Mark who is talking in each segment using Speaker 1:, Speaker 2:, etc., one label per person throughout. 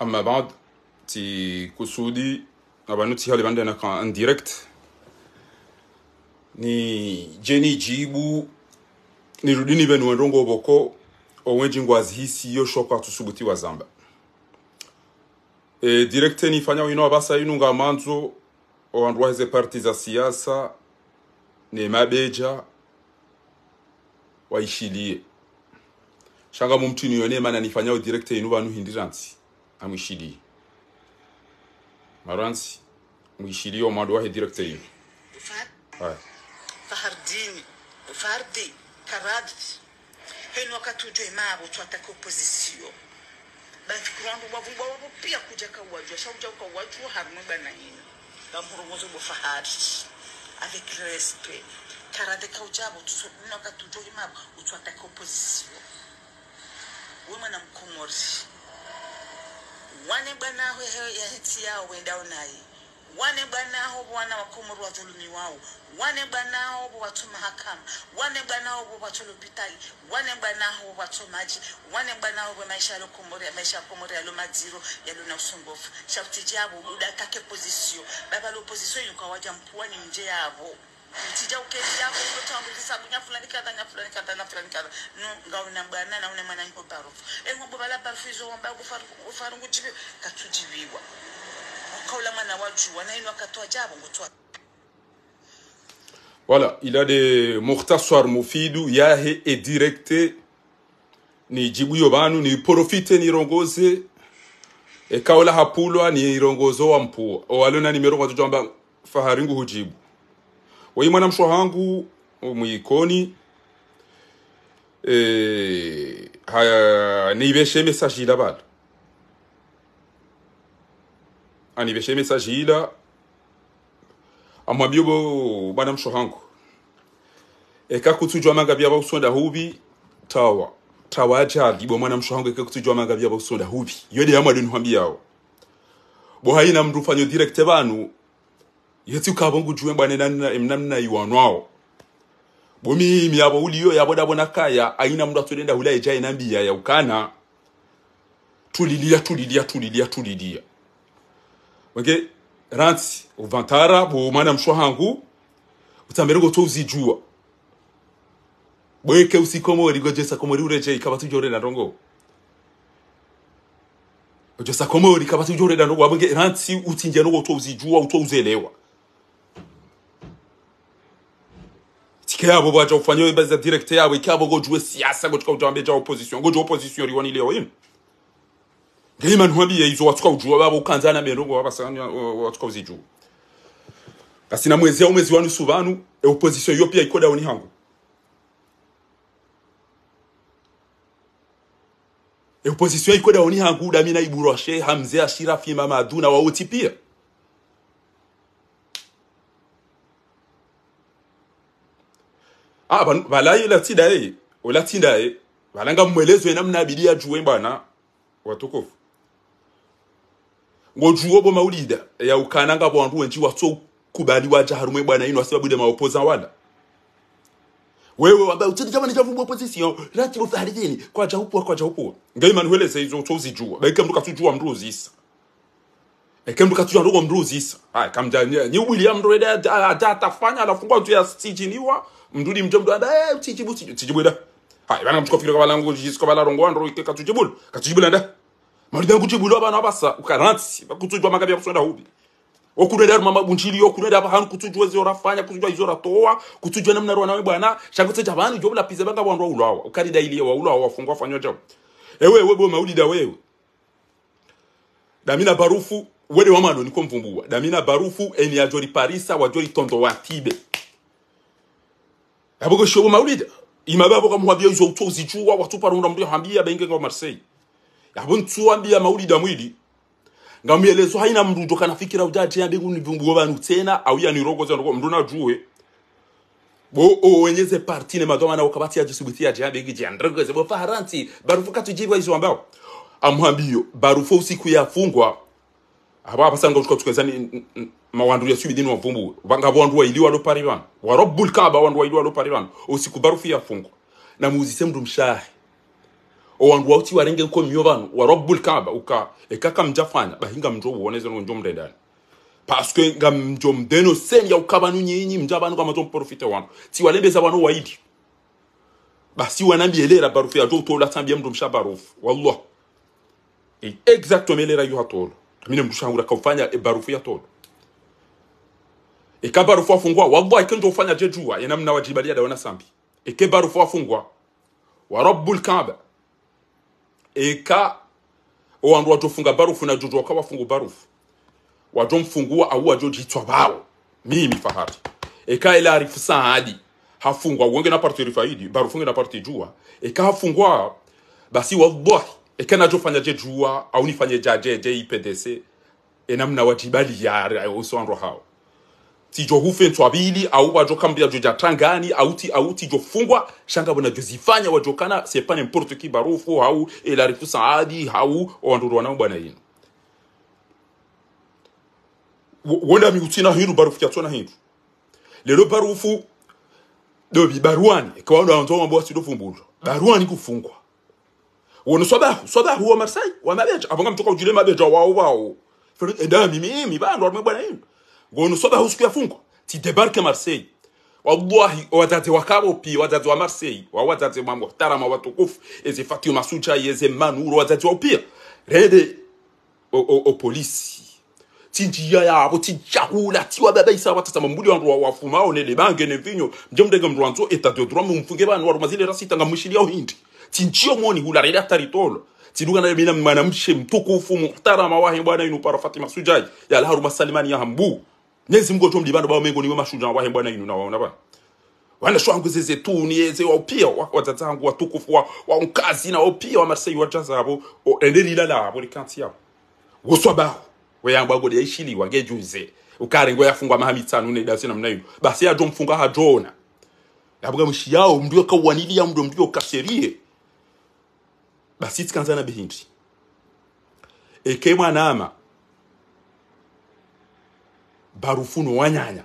Speaker 1: اما بعد تي كوسودي ابا نوتي هالي بندنا كان دايركت ni jeni jibu nirudini benu wendongo oboko owenji ngwazi hisi yo shokwa tusubuti wa zamba e, direkte fanya wino abasa nga manzo o owandu heze parti za siyasa ne mabeja waishilie shanga mumtini yone mana nifanyao direkte inu vanu hindiranti amwishilie maransi yo madwa he directeur yiwe
Speaker 2: fahardini fardi karadhi heni wakati ujue mabo twataka opozisio bafikirwandu bavumba wavo pia kuja kauwajua shauja ukauwajua harumwe banaini bamhurumuzi bo fahari avec respect karad ka karadhi kaujabo tusonina wakati ujue mabo ko position wema na mkomori wane bwana hetia wendao naye wane banao bwana wakomoro watulumi wao wane banao bo watu mahakama wane banao bo watu lopitali wane banao bo watu maji wane banao bo maisha yalo komoro maisha komoro yalo madziro yalo na usumbufu shauti jabo udakake pozisio baba lo pozisio yukawaja mpuani mje yavo tija ukeli yako utotambuzi sabu nya fulani kadha nya fulani kadha na fulani kadha no ngawe eh, na bwana na une mwana nyo barufu engo bobala barufu izo wamba ufarungu chibi katujibiwa kaula mwana wajuwa na ino akatoa jabo ngotwa
Speaker 1: Voilà, il a des mukhtasar mofidu yahe et directé ni jibu yobanu ni profite ni rongoze e kaola hapulwa ni rongozo wa mpua o alona nimero kwa tujamba faharingu hujibu mwana mshwa wangu mwikoni eh, haya nibeshe message ila bana anibeshe message ila amwambie bo bana mshwa wangu manga vya bausonda hubi tawa tawa ajali bo mwana mshwa wangu ekakutsujwa vya bausonda hubi yode yamwadoni yao bo haina mndu fanyo direkte banu yeti ukabonga ujuwe bane namna iwanwao bomi miyabo uliyo yabo dabo nakaya aina mndu atolenda hula ejaye nambiya ya ukana tulilia tulilia tulilia tulilia wenge ransi uvantara mana mshwa hangu utamberengo to uzijua bweke usikomori jesa komori ureje ikaba tujorera ndongo gojesa komori ikaba tujorera ndongo wabenge ransi utingia nogo to uzijua uto uzelewa kabo bacha ufanyiwe za direct yawe kabo jwe siasa go tambe cha opposition go jwe opposition riwani leo yin Gaiman huambi ya izo watuka ujua wabu babo ukanzana merongo babasanya watsuka uzijua kasi na mwezi ya umezi wanu suvanu, e opposition yopi ya ikoda e wani hangu e opposition ya ikoda e wani hangu damina iburoshe e hamze ashira mamadu na wa utipia ah balayi latindaye olatindaye balanga mwelezo namna abidi ajuwe watoko ngo ngojuwo bo maulida e ya ukananga bwandu enji watso kubali waja harumwe bwana ino sababu de maopoza wala wewe wamba utidi kama nijavumbwa opposition lati bo farijeni kwa jahupu kwa jahupu ngai manuele seizo tozi juwa baika mtu katujua mtu eke mtu katujua ndogo mtu uzisa haya kamjani ni William Reda eh, atafanya alafungwa tu ya sijiniwa mdudi mto mdu anda eh tichibu tichibu da ha ibana mchiko fikira kwa langu jisi kwa balarongo andro ikeka tujibul katujibul anda mali dangu tujibul bana basa ukaranti bakutujwa magabi ya kusonda hubi okunenda mama bunchili yo kunenda bahantu kutujwa zora fanya kutujwa izora toa kutujwa namna rwana bwana shangotse jabani jobla pize banga bwana ulawa ukarida ile wa ulawa wafungwa fanywa jabu ewe wewe bo da wewe damina barufu wewe wede wamano nikomvumbua damina barufu eni ajori parisa wajori tondo wa tibe aboko shobo maulid imaba aboko muhambia hizo utozi juwa watu paru paro ndambi hambia bainge e kwa Marseille yabo ntuambia maulid amwili ngamuelezo haina mrundo kana fikira jia ya ni nivumbuo banu tena au ya nirogo za mndu na juwe bo o wenyeze parti ne madoma na wakabati ya jisubiti ya jia mbingu jiandrego ze bo faranti barufu katujiwa hizo ambao amwambio barufu siku yafungwa aba abasanga ushko tukezani mawandu ya subidini wavumbu vanga wandu iliwa lo parivan wa rabbul kaaba wandu iliwa lo parivan usikubaru fi yafungo na muzise mndu mshahi o wandu wa warenge nko myo vanu wa rabbul kaaba uka ekaka mjafanya bahinga mndu uoneze no njomde ndani parce nga mjo deno sen ya ukaba ukabanu nyinyi mjabanu kama tom profite wanu ti walembeza wanu waidi basi wanambielera barufi ya jo tola tambia mndu mshabarufu wallah exactement yu hatolo mine mshangura mshauri e barufu ya todo ikabarufu e, afungwa wallahi kinto ufanya jejua yana mnawajibalia dawana sambi ikebarufu e, afungwa wa rabbul kaaba eka wandu funga barufu na jojo wakawa fungu barufu mfungua au jitwa bao mimi fahari eka ila arifu saadi hafungwa wengi na parti rifaidi barufu na parti jua eka hafungwa basi wallahi ekenacho fanyaje jua aunifanye jajeje ipdc enamna wajibali ya usonro hao tijo hufentswa bili au wajokambia joja tangani auti auti jofungwa shanga bona jozifanya wajokana c'est pas n'importe qui barufu hau elarifu saadi hau wanduru wanao bwana yini wonda miutina hindu barufu kyatsona hindu lelo barufu dobi baruani e kwa wanda wanzo mambo asidofumbulwa baruani kufungwa wonu sobahu sobahu wa marseille wamabeja aponga mtoka ujile mabeja wao wao fere endami mimi mimi bando arme bwana yenu wona sobahu siku fungo ti debarke marsai wallahi wazazi wakabo pi wazazi wa marsai wa wazazi wa muhtarama watukufu eze fatima sucha eze manuro wazazi wao pia rede ti tinjia yabo tijahula tiwa babaisa watatama mbuli wandu wafumao nele bange ne vinyo mje mdege mndu wanzo eta de droit mumfunge bana warumazile rasitanga mushilia hindi tinchio moni hularida taritolo na mina mwanamshe mtukufu muhtarama wahi bwana inu para Fatima Sujaji ya alharu Salimani ya hambu nyezi mgo atomdi bando bao mengo niwe mashuja wahi bwana inu na waona bwana wana shwangu zeze tu nieze upia pia watatangu watukufu wa wa unkazi na upia wa pia wa jaza Marseille watazabo endeli lala abo likanti yao guswaba weyamba gode yishili wagejuze ukarengo yafungwa mahami nune ne dasi namna hiyo basi ya jomfunga hajona nabuga mshiyao mndio kawanili ya mndio mndio kaserie basi tikanza bihindi eke mwana ama barufuno wanyanya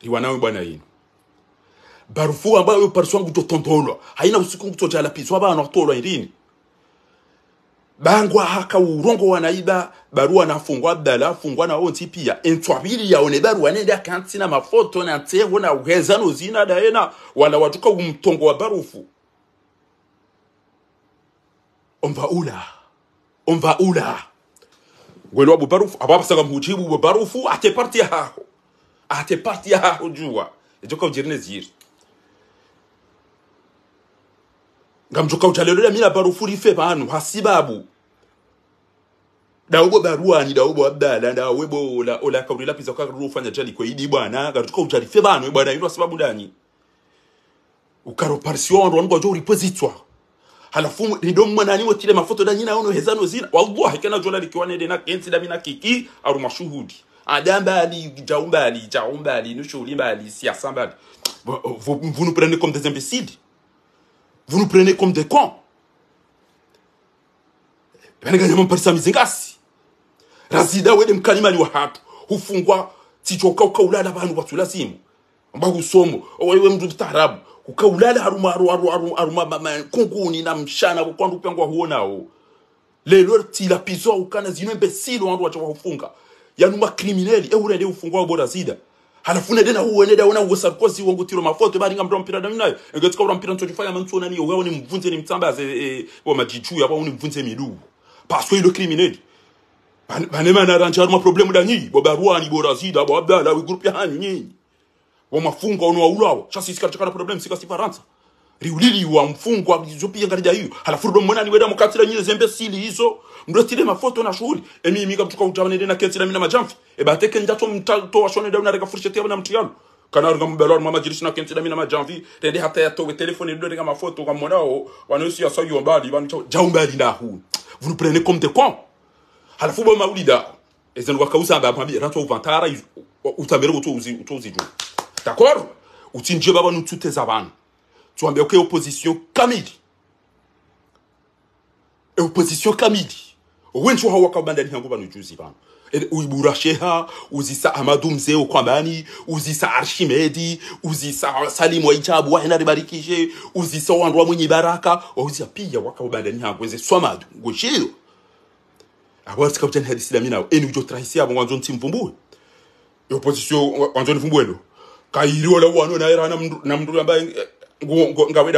Speaker 1: riwanawe bwana yino barufu ambayo yo parso wangu totontolwa haina usiku kutojala piso abana watolwa irini bangwa haka urongo wanaiba barua nafungwa abdala fungwa na onti pia entwabili ya one barua nende akantina mafoto na tevo na uhezano zina daena wala watuka umtongo wa barufu omvaula ula ngwelo abu barufu ababasanga mujibu bwe barufu ate parti yaho ate parti yaho juwa ejo kaujirine ziri ngamjuka utalelolea mina barufu life banu hasibabu daubo baruani daubwo abdala dawebo ola ola kaurila pizza kwa rufanya jali kwa bwana garutuka utalife banu e bwana sababu dani ukaro parsion ndo ngo jo halafu nidommananiwo tile mafoto da nyina ono hezano zina wallahi kana jola likiwane de kensi da mina kiki aru mashuhudi adamba ali ali ali jaumba jaumba no shuli jaumbali nushoulimbali siasambali vous, oh, vous nous prenez comme des imbéciles vous nous prenez comme des cons mon vanenganyamamparisa mizingasi razida wede mkalimani ni wahatu hufungwa tichoka ukaulala vanhu vatsula simu mbakusomo wewe mtu mtaarabu ukaulala haruma haruma haruma mama kunkuni na mshana kwa kwandu pengwa huonao lelo tila pizo ukana zino imbesilo wandu wacha wafunga yanuma krimineli eurende eh, ufungwa bora zida halafuna dena uweneda ona uwe Sarkozy wangu tiro mafoto bari ngamdom mpira damu nayo ngetika ura mpira ntotifanya mantu nani wewe ni mvunze ni mtamba ze e, eh, eh, wa majichu hapa uni mvunze midu parce que le criminel banema na ranjaru ma problème dani bo bobarua ni bora zida bo abdala wi groupe ya hanyu nyinyi wa mafungwa chasi shasi sikachakana problem sika sikasifaransa riulili wa mfungwa zopia ngarija hiyo halafu ndo mwana niweda mukatira nyine zembe sili hizo ndo sile mafoto na shughuli mimi mika mtuka utabanede na kesi na mina majamfi e bateke ndato mtato washone dauna reka rekafurisha tiaba na mtiyalo kana ringa belor mama jirishi na kensi na mina majamfi tende hata ya towe telefoni ndo ndinga mafoto kwa mwanao wanoisi ya sayo mbali bani chao jau mbali na hu vous prenez comme des cons halafu ba maulida ezen wakausa ba mabira rato uvantara utabere utozi utozi juu D'accord uti nje baba nututeze abantu tuambia ko opposition kamili e opposition kamili wenshi hawa kabandani hangu banujuzi bana uibura sheha uzisa amadu mzee ukwambani uzisa arshimedi uzisa salim wa ijabu wahena ribarikishe uzisa wandu wa mwenye baraka wauzia oh, pia wakabandani hangu weze swamadu ngoshiro abatika ah kujani hadisi damina eni ujo trahisi abo wanzo ntimvumbue opposition wanzo ntimvumbue ndo kairiwo lakuwani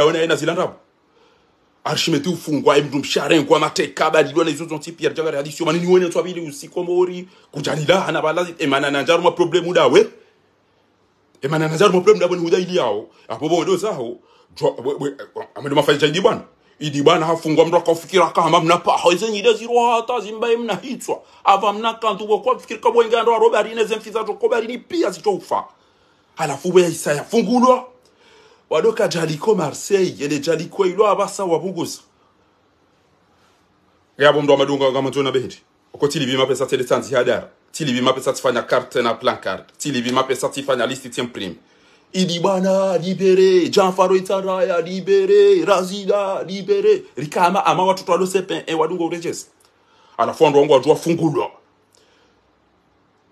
Speaker 1: wana ina zilanda Archimède ou Fungwa, et arshimeti ufungwa mntu mshare nkwa mateka les autres zonse pierre janga radisio mani niwone ntso abili usiko mori kujalilana balazi emana nanjaru ma problem udawe emana nanjaru ma problem daboni ou ili yao apo bodo zaho ou, mafanya idi bwana idi bwana hafungwa mntu akafikira kama mnapa hawezi nyida ziro hata zimbaye mnahitswa ava mnakantu kwa kufikira kwa bwenga ndo arobari neze mfiza to kobari ni pia zichoufa alafu beisa yafungulwa wadoka jaliko marseille ene jaliko ilo abasa wabuguza gabo mndu amadunga ngamatona bendi uko tili bimapesa tele tanzi hadara tili bimapesa tifanya carte na plan card tili bimapesa tifanya listi timprime idi bwana libere janfaro itaraya libere razida libere rikama ama watoto alosepe e wadunga urejesi alafu wandu wangu wajua fungulwa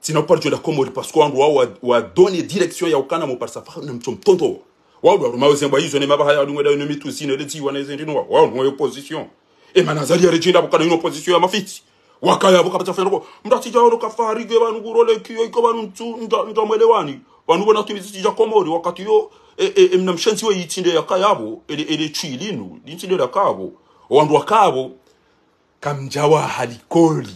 Speaker 1: tina uparjo la komori parce que wandu wao wadone direction ya ukana mu par safa na mtu mtondo wao ndo rumao zembwa hizo ne mabaha ya dunga dayo mitu sine leti wanaweza ndino wao wao ndio opposition e manazari ya rejina bukana ino opposition ya mafiti wakaya bukapata fero mdatija wao kafari ge banu gurole kiyo iko banu mtu ndomwelewani wanu bona tumitija komori wakati yo e, e, mnamshansi we yitinde yakayabo ele ele chilinu yitinde yakabo wandu wakabo kamjawa halikoli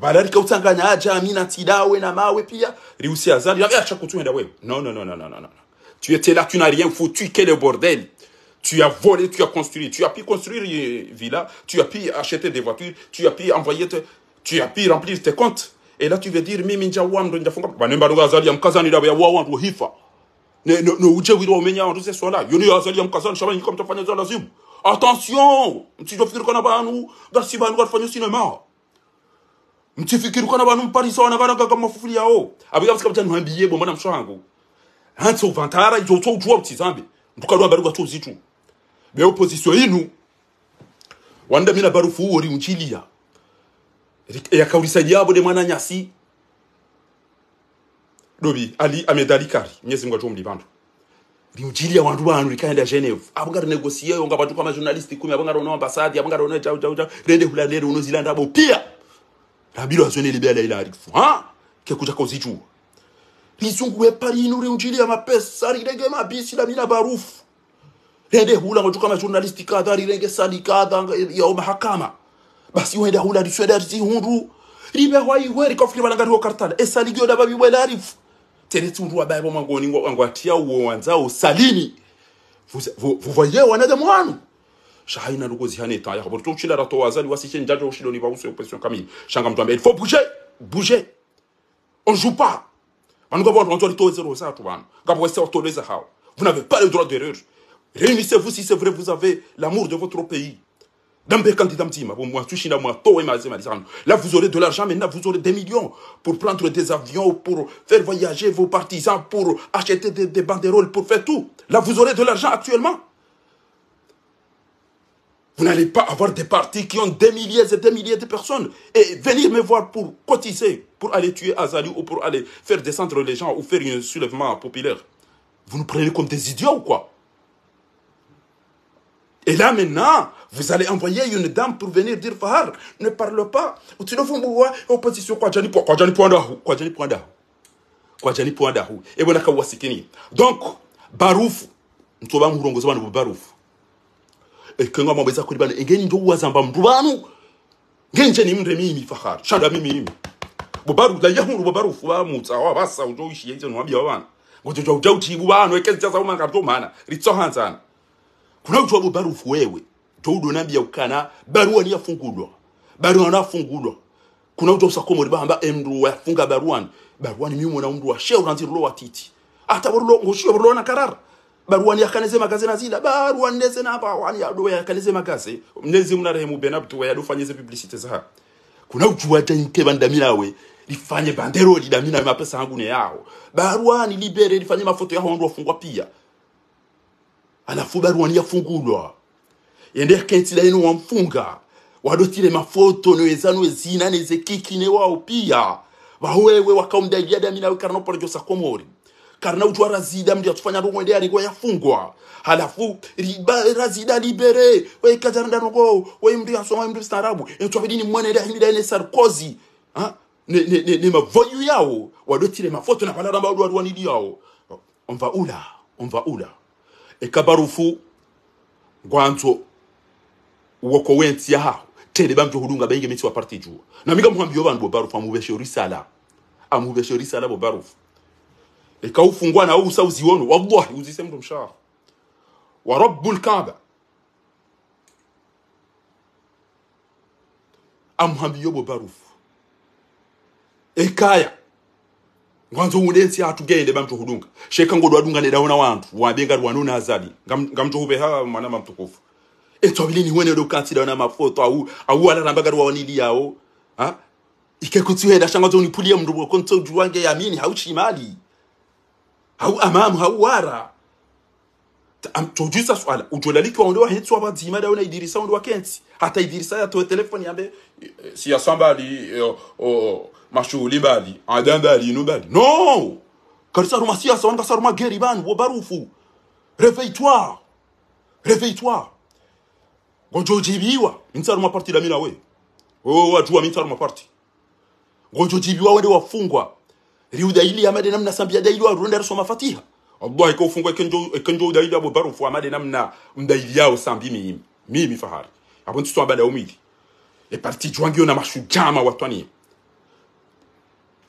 Speaker 1: pia non non non non non non tu étais là tu n'as rien foutu quel le bordel tu as volé tu as construit tu as pu construire une euh, villa tu as pu acheter des voitures tu as pu envoyer te, tu as pu remplir tes comptes et là tu veux dire mimi njawa ndo njafunga banemba ndo azali amkazani dawe no, wawa ndo hifa ne ne ne uje wiro ndo là yoni azali amkazani attention dans si faire cinéma mchifikirukana abantu muparisa wana baragaga amafufuri yao abiga basika cyane ntambiye bo mbona mshango hanso vantara izo tso utwa utizambe ntukarwa barugwa tuzitu be opposition yinu wanda mina barufu wori unchilia yakaulisa yabo de mwana nyasi dobi ali amedalikari myezi mwa jomli bantu riujilia wandu bantu rikaenda Geneve abangara negosie yonga bantu kama journalist 10 abangara ono ambassade abangara jau jau jau rende hulalere unozilanda bo pia la bila zone ile bila alifu ha kekuja kozichu lizungu epali inure unjili ya mapesa rirenge mabisi la mina barufu rende hula ngojuka ma journalist kadha rirenge sali kadha ya mahakama basi wenda hula lisweda hundu ribe hwai hweri kofri balanga ho kartala esali gyo da babi wela alifu tene tundu wa bible mangoni ngwatia uo wanzao salini vous vous voyez wanadamu wanu Shahina lugo zihane ta yakaboro tuchila rato wazali wasiche njajo ushido ni bawuse oppression kamili il faut bouger bouger on joue pas bantu babo bantu to de ça tu bantu ngabo wese hao vous n'avez pas le droit d'erreur réunissez-vous si c'est vrai vous avez l'amour de votre pays Dambe candidat mtima pour moi tushina moi ma emazema là vous aurez de l'argent maintenant vous aurez des millions pour prendre des avions pour faire voyager vos partisans pour acheter des, des banderoles pour faire tout là vous aurez de l'argent actuellement vous n'allez pas avoir des partis qui ont des milliers et des milliers de personnes et venir me voir pour cotiser, pour aller tuer Azali ou pour aller faire descendre les gens ou faire un soulèvement populaire. Vous nous prenez comme des idiots ou quoi Et là maintenant, vous allez envoyer une dame pour venir dire Fahar, ne parle pas. Tu ne nous pas opposition. Donc, Barouf. Nous Barouf. ekenga mambo kuri libala engeni njo wazamba mndu banu ngenje nimnde mimi fahar shanda mimi mimi bubaru la yahuru bubaru fuba mutsa wa basa ujo ishiye nje nwambia bana ngojo jo dauti bubano ekezi cha sauma ngato mana ritsohanzana kuna utwa bubaru fuwewe toudo nambia ukana barua ni yafungulwa barua nafungulwa kuna utwa usakomo libamba emru yafunga baruani baruani mimi mwana mndu wa sheura nzi lo watiti ata rulo ngoshio rulo na karara baruwani yakaneze makaze nazida baruwani ndeze napa wani yadowe yakaneze makaze mnezi bena benabtu wa yadofanyeze publicite zaha kuna ujuwaja bandamina we lifanye bandero damina we mapesa yangu ne yao baruani libere lifanye mafoto yao ndo fungwa pia alafu baruani yafungulwa yende kenti laino wamfunga wadotile mafoto noweza nowezina nezekiki ne wao pia wawewe wakaumdajia damina wekaranopola josa komori karna karina kuti warazida mndu rungo ndia rigo ya fungwa. halafu riba razida libere we rungo, waikazarandanogo wai mndu yasoma mndu staarabu entwabidini mwana ende ahimida ene sarkozy ha? ne, ne, ne, ne mavoyu yao wadwe tire mafoto na pala ramba uduwa palaramba nidi yao Onva ula onva ula ekabarufu gwanto, woko wenti ya hao. tele bamjo hulunga bengi meti wa parti jua na miga muhambiyo bandu barufu amubeshe risala amubeshe risala bo barufu ikaufungua na usa uzione wallahi uzise ndo mshahara wa rabbu lkaaba amuhambiyobo barufu ekaya mwanzo udensi atugende bamtu hudunga sheka ngodwa dunga ne daona wantu wabenga rwanona azali ngamtu hube ha mwana mtukufu e, bilini wene kati daona mafoto au au ala rambaga rwanili yao ha ikekutiwe dashangazo unipulia mndu juange ya mini hauchi mali hau amamu hau wara tojuza swala ujolaliki waonde wahetsi wabadzima daona idirisa onde wakensi hata idirisa ya telefoni yambe e, e, si ya samba li oh, e, oh, mashughuli mbali adan mbali inu mbali no karisaruma siasa wanga saruma geri banu wo barufu réveille-toi réveille-toi ngojojibiwa minsaruma parti la mina we wewe wajua minsaruma parti ngojojibiwa wende wafungwa riwda ya amade namna sambia wa arunda rusoma fatiha allah ikofungwa kenjo kenjo dailu abo baro fwa amade namna mdaili yao sambi mimi mimi fahari hapo ntuto abada umidi e parti juangio na mashujaa watwani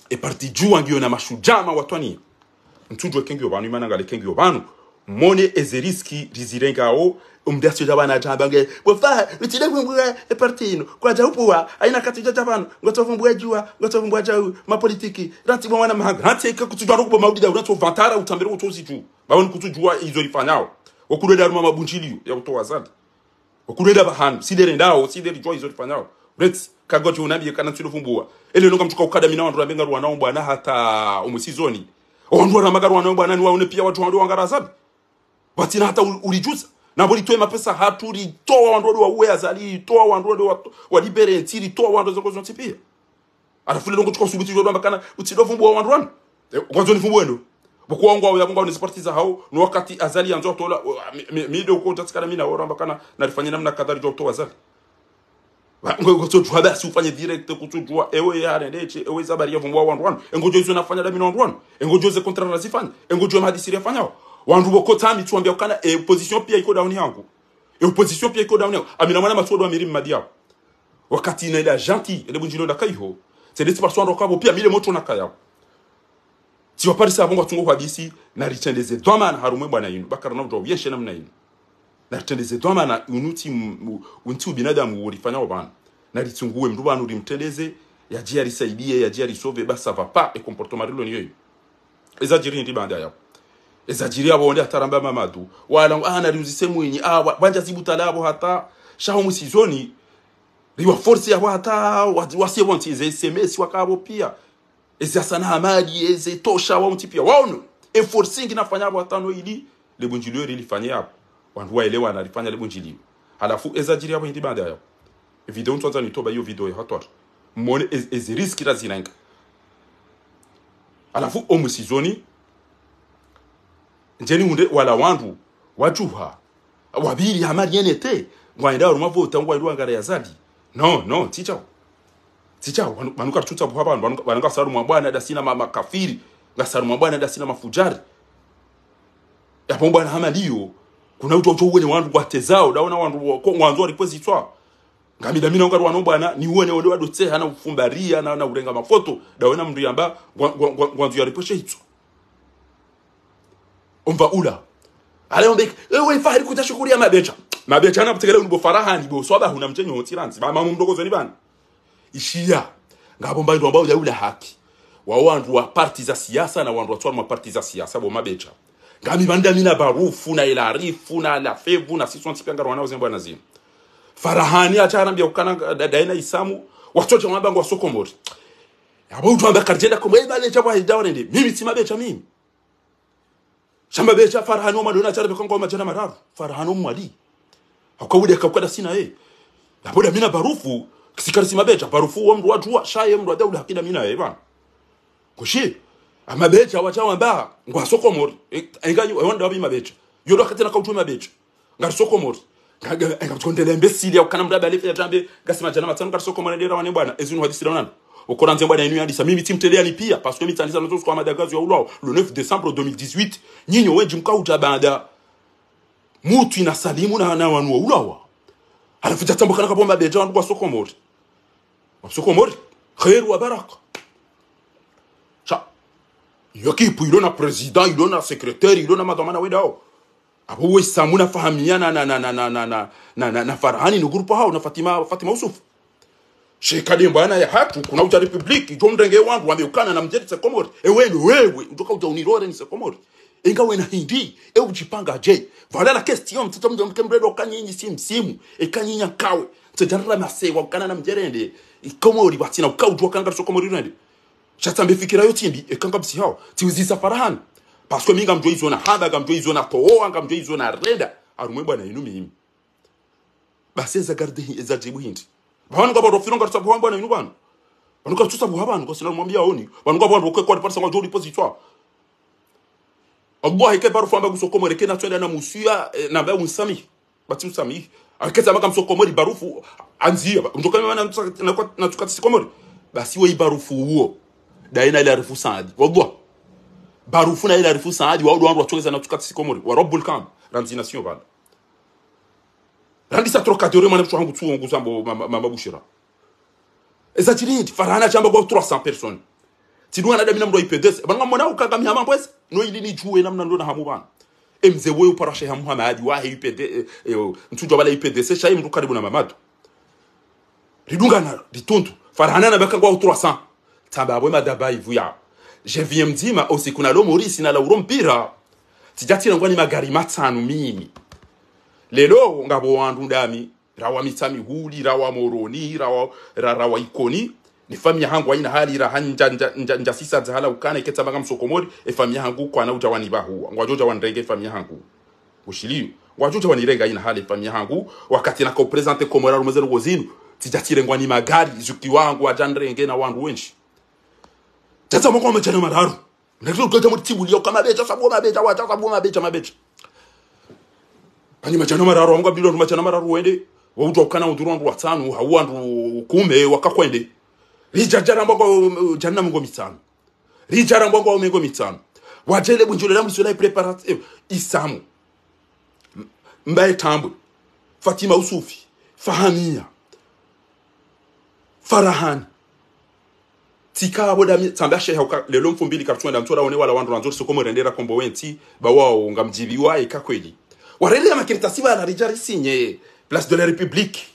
Speaker 1: e parti juangio na mashujaa watwani ntujwe kengio banu imanangale kengio banu money eze riski rizirengawo umudasi w'abana ajamba nge bova e partino kwa ja upuwa aina kati jo jabana ngo tovumbura jua ngo tovumbura ja ma politiki rati bwana mahanga rati ka kutujwa maudi da rati vatara utambere utozi tu bawon kutujwa izo rifanyao wakureda ruma mabunjilio ya kutoa zadi wakureda bahanu sidere ndao sidere jo izo rifanyao reti kagoti unabi kana tsilovumbua ele nonga mtuka mina wandu benga ruwanao bwana hata umusizoni ondura magaru wanao bwana ni waone pia watu wandu wangarazadi vatina hata ulijuza nabo litoe mapesa hatu litoa wandode wa uweza litoa wandode wa, wa liberenti litoa wandode zako zonti pia arafule longo tuko subiti jodwa bakana utido vumbwa wa wandwana eh, kwanza ni fumbu wendo bokuwa ngwa ya ngwa za hao ni wakati azali anzo tola mide uko tatsikana mina mbakana na nalifanya namna kadhari jo toa azali ngozodzwa basi ufanye direct kutsujwa ewe yare ndeche ewe za bari ya zabari yavumwa wandwana engojo izo nafanya damina wandwana engojo ze kontra na razifanya engojo mahadisiri yafanyawo wanduvokotsa mitsuwa kana e eh, position pia iko down yangu e position pia iko down yangu amina mwana matsodo amiri mmadi wakati inaenda gentil ele bunjilo kaiho c'est tsedetsi personnes ndokabo pia mile moto nakaya tiwaparisa abongo atungo kwa bisi na ritendeze dwamana harumwe bwana yinu bakara nabwo yeshe namna yinu na ritendeze dwamana unuti unti ubinadamu ulifanya obana na ritunguwe mndu ya ulimtendeze yajia risaidie yajia risove basa va pas e comportement rilo Eza ezajiri ndi banda ya. ezajiria bonde ataramba mamadu wala ana liuzise mwinyi ah banja ah, zibutalabo hata shaho musizoni liwa force yabo hata wasiyebonti ze sms wakabo pia ezi asana hamadi eze tosha wa mtipia waono enforcing inafanya hapo hatano ili lebunjilio lilifanya hapo wandu waelewa analifanya lebunjilio halafu ezajiri hapo hindi baada yao video mtu nitoba hiyo video ya hatwa muone ezi riski razinanga halafu omusizoni njeni niwunde wala wandu wajuha wabili hamariyenete ngwaenda waruma vota ngwa ya zadi no no tichao tichao manuka tutsa buhaba wanuka saru mwa bwana dasina mama kafiri ngasaru mwa bwana dasina mafujari ya yapo na hama liyo kuna utu uto uone wandu watezao daona wandu wako ngwanzo alipozi tswa da mina ngati wano bwana ni uone wado wado tseha na ufumbaria na na urenga mafoto daona mndu yamba ya yaliposhe itso omva ula ale alembeka ewe eh, fahari kuta shukuri ya mabecha mabecha na anapotekele unubo ni bo swaba huna mchenyo tiranzi ba mamu mdogo zoni bani ishia ngabo mbandu ambao ya ula haki wa wandu wa parti za siyasa na wandu watwa wa parti za siyasa bo mabecha ngami banda mina barufu na ilarifu na lafevu na sisu antipi angaru wanao zembo nazimu farahani acharambia ukana daina isamu watoto wambango wa sokomori abo utwamba karjenda komwe bale chabwa hidawa eh, nende mimi si mabecha mimi shamba becha farhano madona chara bekongo machara mararu farhano mwali akawudi akakwada sina ye laboda mina barufu kisikari sima becha barufu wa mndu watu shaye mndu adaula hakida mina e bana kushi ama becha wacha wamba ngwa soko mori enganyi wanda wabi mabecha yodo akatena kautu becha ngar soko mori ngaga ngatukondele imbesili ya kana mndu abalefe jambe gasi majana matano ngar soko mori ndera wane bwana ezinu hadisi nana okolanze bwana yenu yalisa mimi timtendea lipia parce que mitandisa nazosko kwa madagazi ya ulao le 9 décembre 2018 nyinyo jimka uja baada mutu inasalimu na na wanu ulawa alafu jatambuka na kabomba beja wangu kwa soko mori soko mori Kheru wa baraka cha ipu ilona president ilona sekretari, ilona madamana wedao apo wesamu nafahamia na na na na na na na na na na na na na na na na shirika dimbwana ya hatu kuna uja republiki jo mdenge wangu wameukana na mjeti sekomori ewewe wewe ndoka uja unirore ni sekomori ingawe na hindi e ujipanga je valala question mtoto mjo mkemredo kanyinyi si msimu e kanyinya kawe tsejarra masewa ukana na mjerende ikomori e batina ukaudwa kanga sekomori rende chatambe fikira yo tindi e kanga bsi hao tiuzisa farahani parce que minga mjo na haba ga mjo izona toa ga mjo na renda arumwe bwana inu mimi basi eza garde eza jibu hindi bantu abo rofino ngatsa bwa bwana yinu bana bantu gatsa bwa bana gosina mwambia oni bantu abo rokwe kwa parsa ngajori pozitwa abwa hike baru famba gusoko moreke na twenda na musuya e, na ba unsami bati unsami aketsa maka msoko mori barufu anzia mtokana bana na tukatsi komori basi we barufu huo daina ile arifu sadi wagwa barufu na ile arifu sadi wa wadu wangu wachongeza na tukatsi komori wa rabbul kam ranzi nation bana randisa trocadero e mwana mtu wangu tu ongoza mama bushira ezachirindi farana chamba kwa 300 personnes tidwa na damina mndo ipedese banga mwana ukagamya mambo ese no ili ni juwe namna ndo na hamu bana emze wewe uparashe hamu hamadi wahe ipede mtu e, e, bala ipedese shai mtu karibu na mamadu ridunga na rituntu farana na baka kwa 300 tamba abwe madaba ivu ya je viens mdima osikuna lo morisi na la urompira tijatira ngwani magari matsanu mimi lero ngabo wandu ndami rawa mitsami huli rawa moroni rawa rawa ikoni ni famia hangu aina hali ra hanja nja, nja, nja sisa zahala ukana iketa banga msokomori e famia hangu kwa na utawani bahuwa ngwajoja wanrenge famia hangu ushiliu ngwajoja wanirege aina hali famia hangu wakati na ko presente komora rumezero gozinu tijatirengwa ni magari zuki wangu wa ajanrenge na wangu wenshi tata mwako moko mechana mararu ndakiro kota muri tibulio kama beja sabo mabeja wacha sabo mabeja mabeja ani machano amararo wangwa biro ruma cyane amararo wende wabutwa kana uduru watano hauwa hawandru kumbe wakakwende rija jaramba uh, janna mungo mitano rija ramba uh, mungo mitano wajele bunjule lamu sula preparate eh, isamu mbaye tambu Fatima Usufi Fahamia Farahan tikabo mi tambia sheha uka lelo mfumbili katwenda mtora one wala wandu ranzori sokomo rendera kombo wenti bawa ngamjibiwa ikakweli warerire amakirita sibanarija risinye place de la république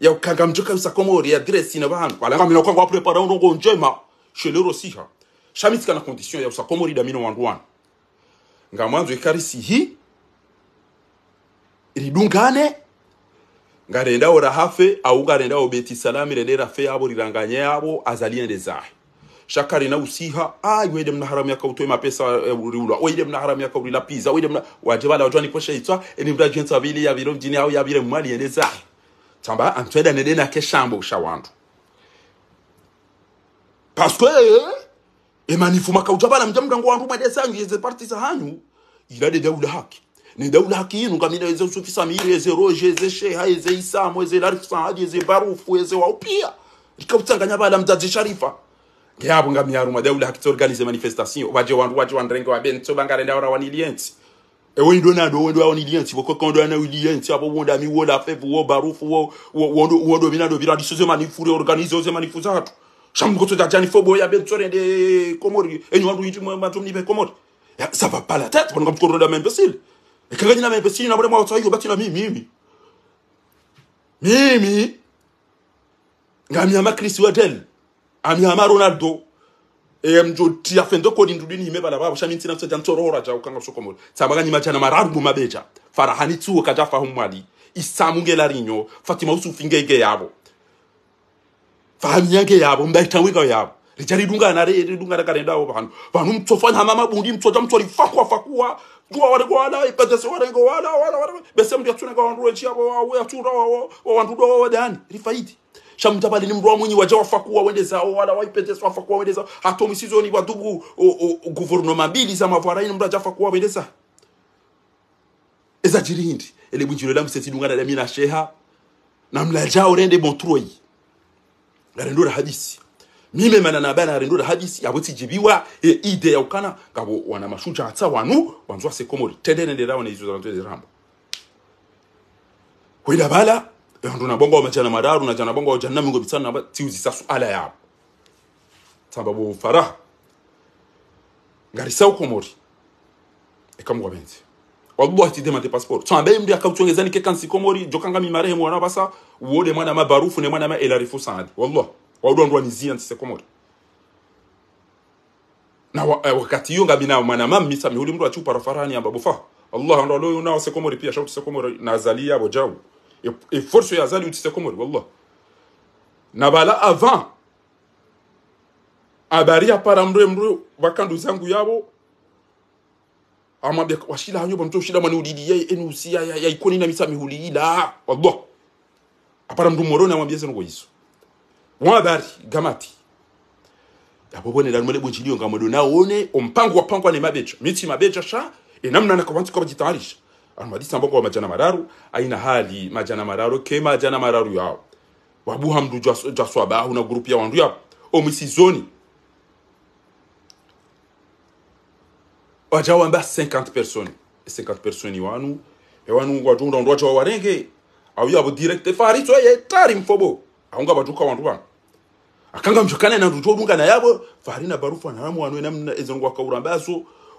Speaker 1: ya ukanga mjoka usakomori ya dresi na bantu alanga mino kwanga waprepara urongo njema shelero siha shamitsikana condition ya usakomori da mino wanduwana nga mwanzo hi ridungane ngarenda orahafe au ngarenda obeti salami rendera rafe abo riranganye yabo azaliende zahe shakari na usiha ai wede mna haramu yaka utoe mapesa ya eh, uriulwa wede mna haramu yaka urila pizza wede mna wajebala wajwani kosha itwa eni mda jensa bili ya biro jini au ya vile mwali endeza tamba antweda nede na keshambo usha wantu parce que eh, emanifuma mjamu mja wandu mwede mwedesa yeze parti za hanyu ilade daula haki ni daula haki inu kamina yeze usufisa miri yeze roje yeze sheha yeze isamu yeze larifu sahadi yeze barufu eze waupia ikautanganya bala mzazi sharifa yabo ngamiaruma daula organize manifestation waje wandu waje so wabentso bangarenda ora waniliensi ewe ndo na do wendo awon iliensi wo kokon do na iliensi abo wonda mi wo la fevu wo barufu wo wondo wondo mina do bira disoze mani furi organize oze mani fuzatu shamu goto da jani fobo ya ben bentso rende komori enyo wandu yiti mwa tumni be komori ça va pas la tête on ko ronda même facile et ni na men facile na bore mwa tsoyo bati na mi mimi mimi ngamia makristo watel ama ronaldo e, mjoti afendo kodi ndudini hime bala baba shami ntina tsanja ntorohora ja ukanga sokomo tsabaka nyima chana mararu mabeja farahani tsuo kaja fa humwali isamungela rinyo fatima usufingege yabo fahamyange yabo mbaitawika yabo richari dungana re dungana karenda avo vanhu vanhu mutsofa nhama mabundi mutsoja mutsori fakwa fakuwa nduwa wareko wada ipedzese warengo wada wada bese mtu yatsuneka wandu wechiapo wawe yatsura wawo wawandu dowo wadani rifaiti chamdabali ni mrwa munyi waja wafa kuwa wende zao wala waipendeza zao hato misizo ni wadugu guverinoma mabili za mavwara ino mndu kuwa wende za eza jiri hindi ele bwinjiro la msesi dungana la mina sheha na mlaja orende montroyi la hadisi mime manana bana la hadisi ya abotsi jibiwa e ide ya ukana kabo wana mashuja atsa wanu wanzwa sekomori tende nende rawa na izo zanzwe zirambo Wila bala Eh, ndo bongo wa amachana madaru na jana bongo wa janna mingo bitana ba tiuzi sasu ala ya sababu farah ngarisa uko mori ekamwa benzi wallahi tidema te passport tsan bay mdi akauchongezani ke kansi komori jokanga mi marehemu mwana basa uode mwana ma barufu ne mwana ma elarifu saad wallahi waudwa ndo nizia ntse komori na wa, eh, wakati hiyo bina mwana mami sami huli mndu achupa rafarani ambapo fa Allah ndo loyo nao sekomori pia shauti sekomori na zalia bojau et force ya zali utise komori wallah na bala avant abari para mre mre bakandu zangu yabo amabya washila hanyo bamto shida mani udidi yai enu si ya ya ikoni na misa mihuli ila wallah apara mdu morone amabya zeno ko yiso wabari gamati abobone dalmale bunchilio ngamado naone ompango wapangwa ne mabecha miti mabecha sha enamna nakabantu kwa jitarisha amadisi ambako majana mararu aina hali majana mararu ke majana mararu yao wabuha mndu jaswa bahu na grupu ya wandu ya omisi zoni waja wamba 50 personnes 50 personnes wanu e ewanu wajunda wandu wacha warenge au yabo direct fariso ye tari mfobo aunga baduka wandu bana akanga mshokana na ndu jodunga na yabo farina barufu na ramu wanu namna ezongwa kaura mbazo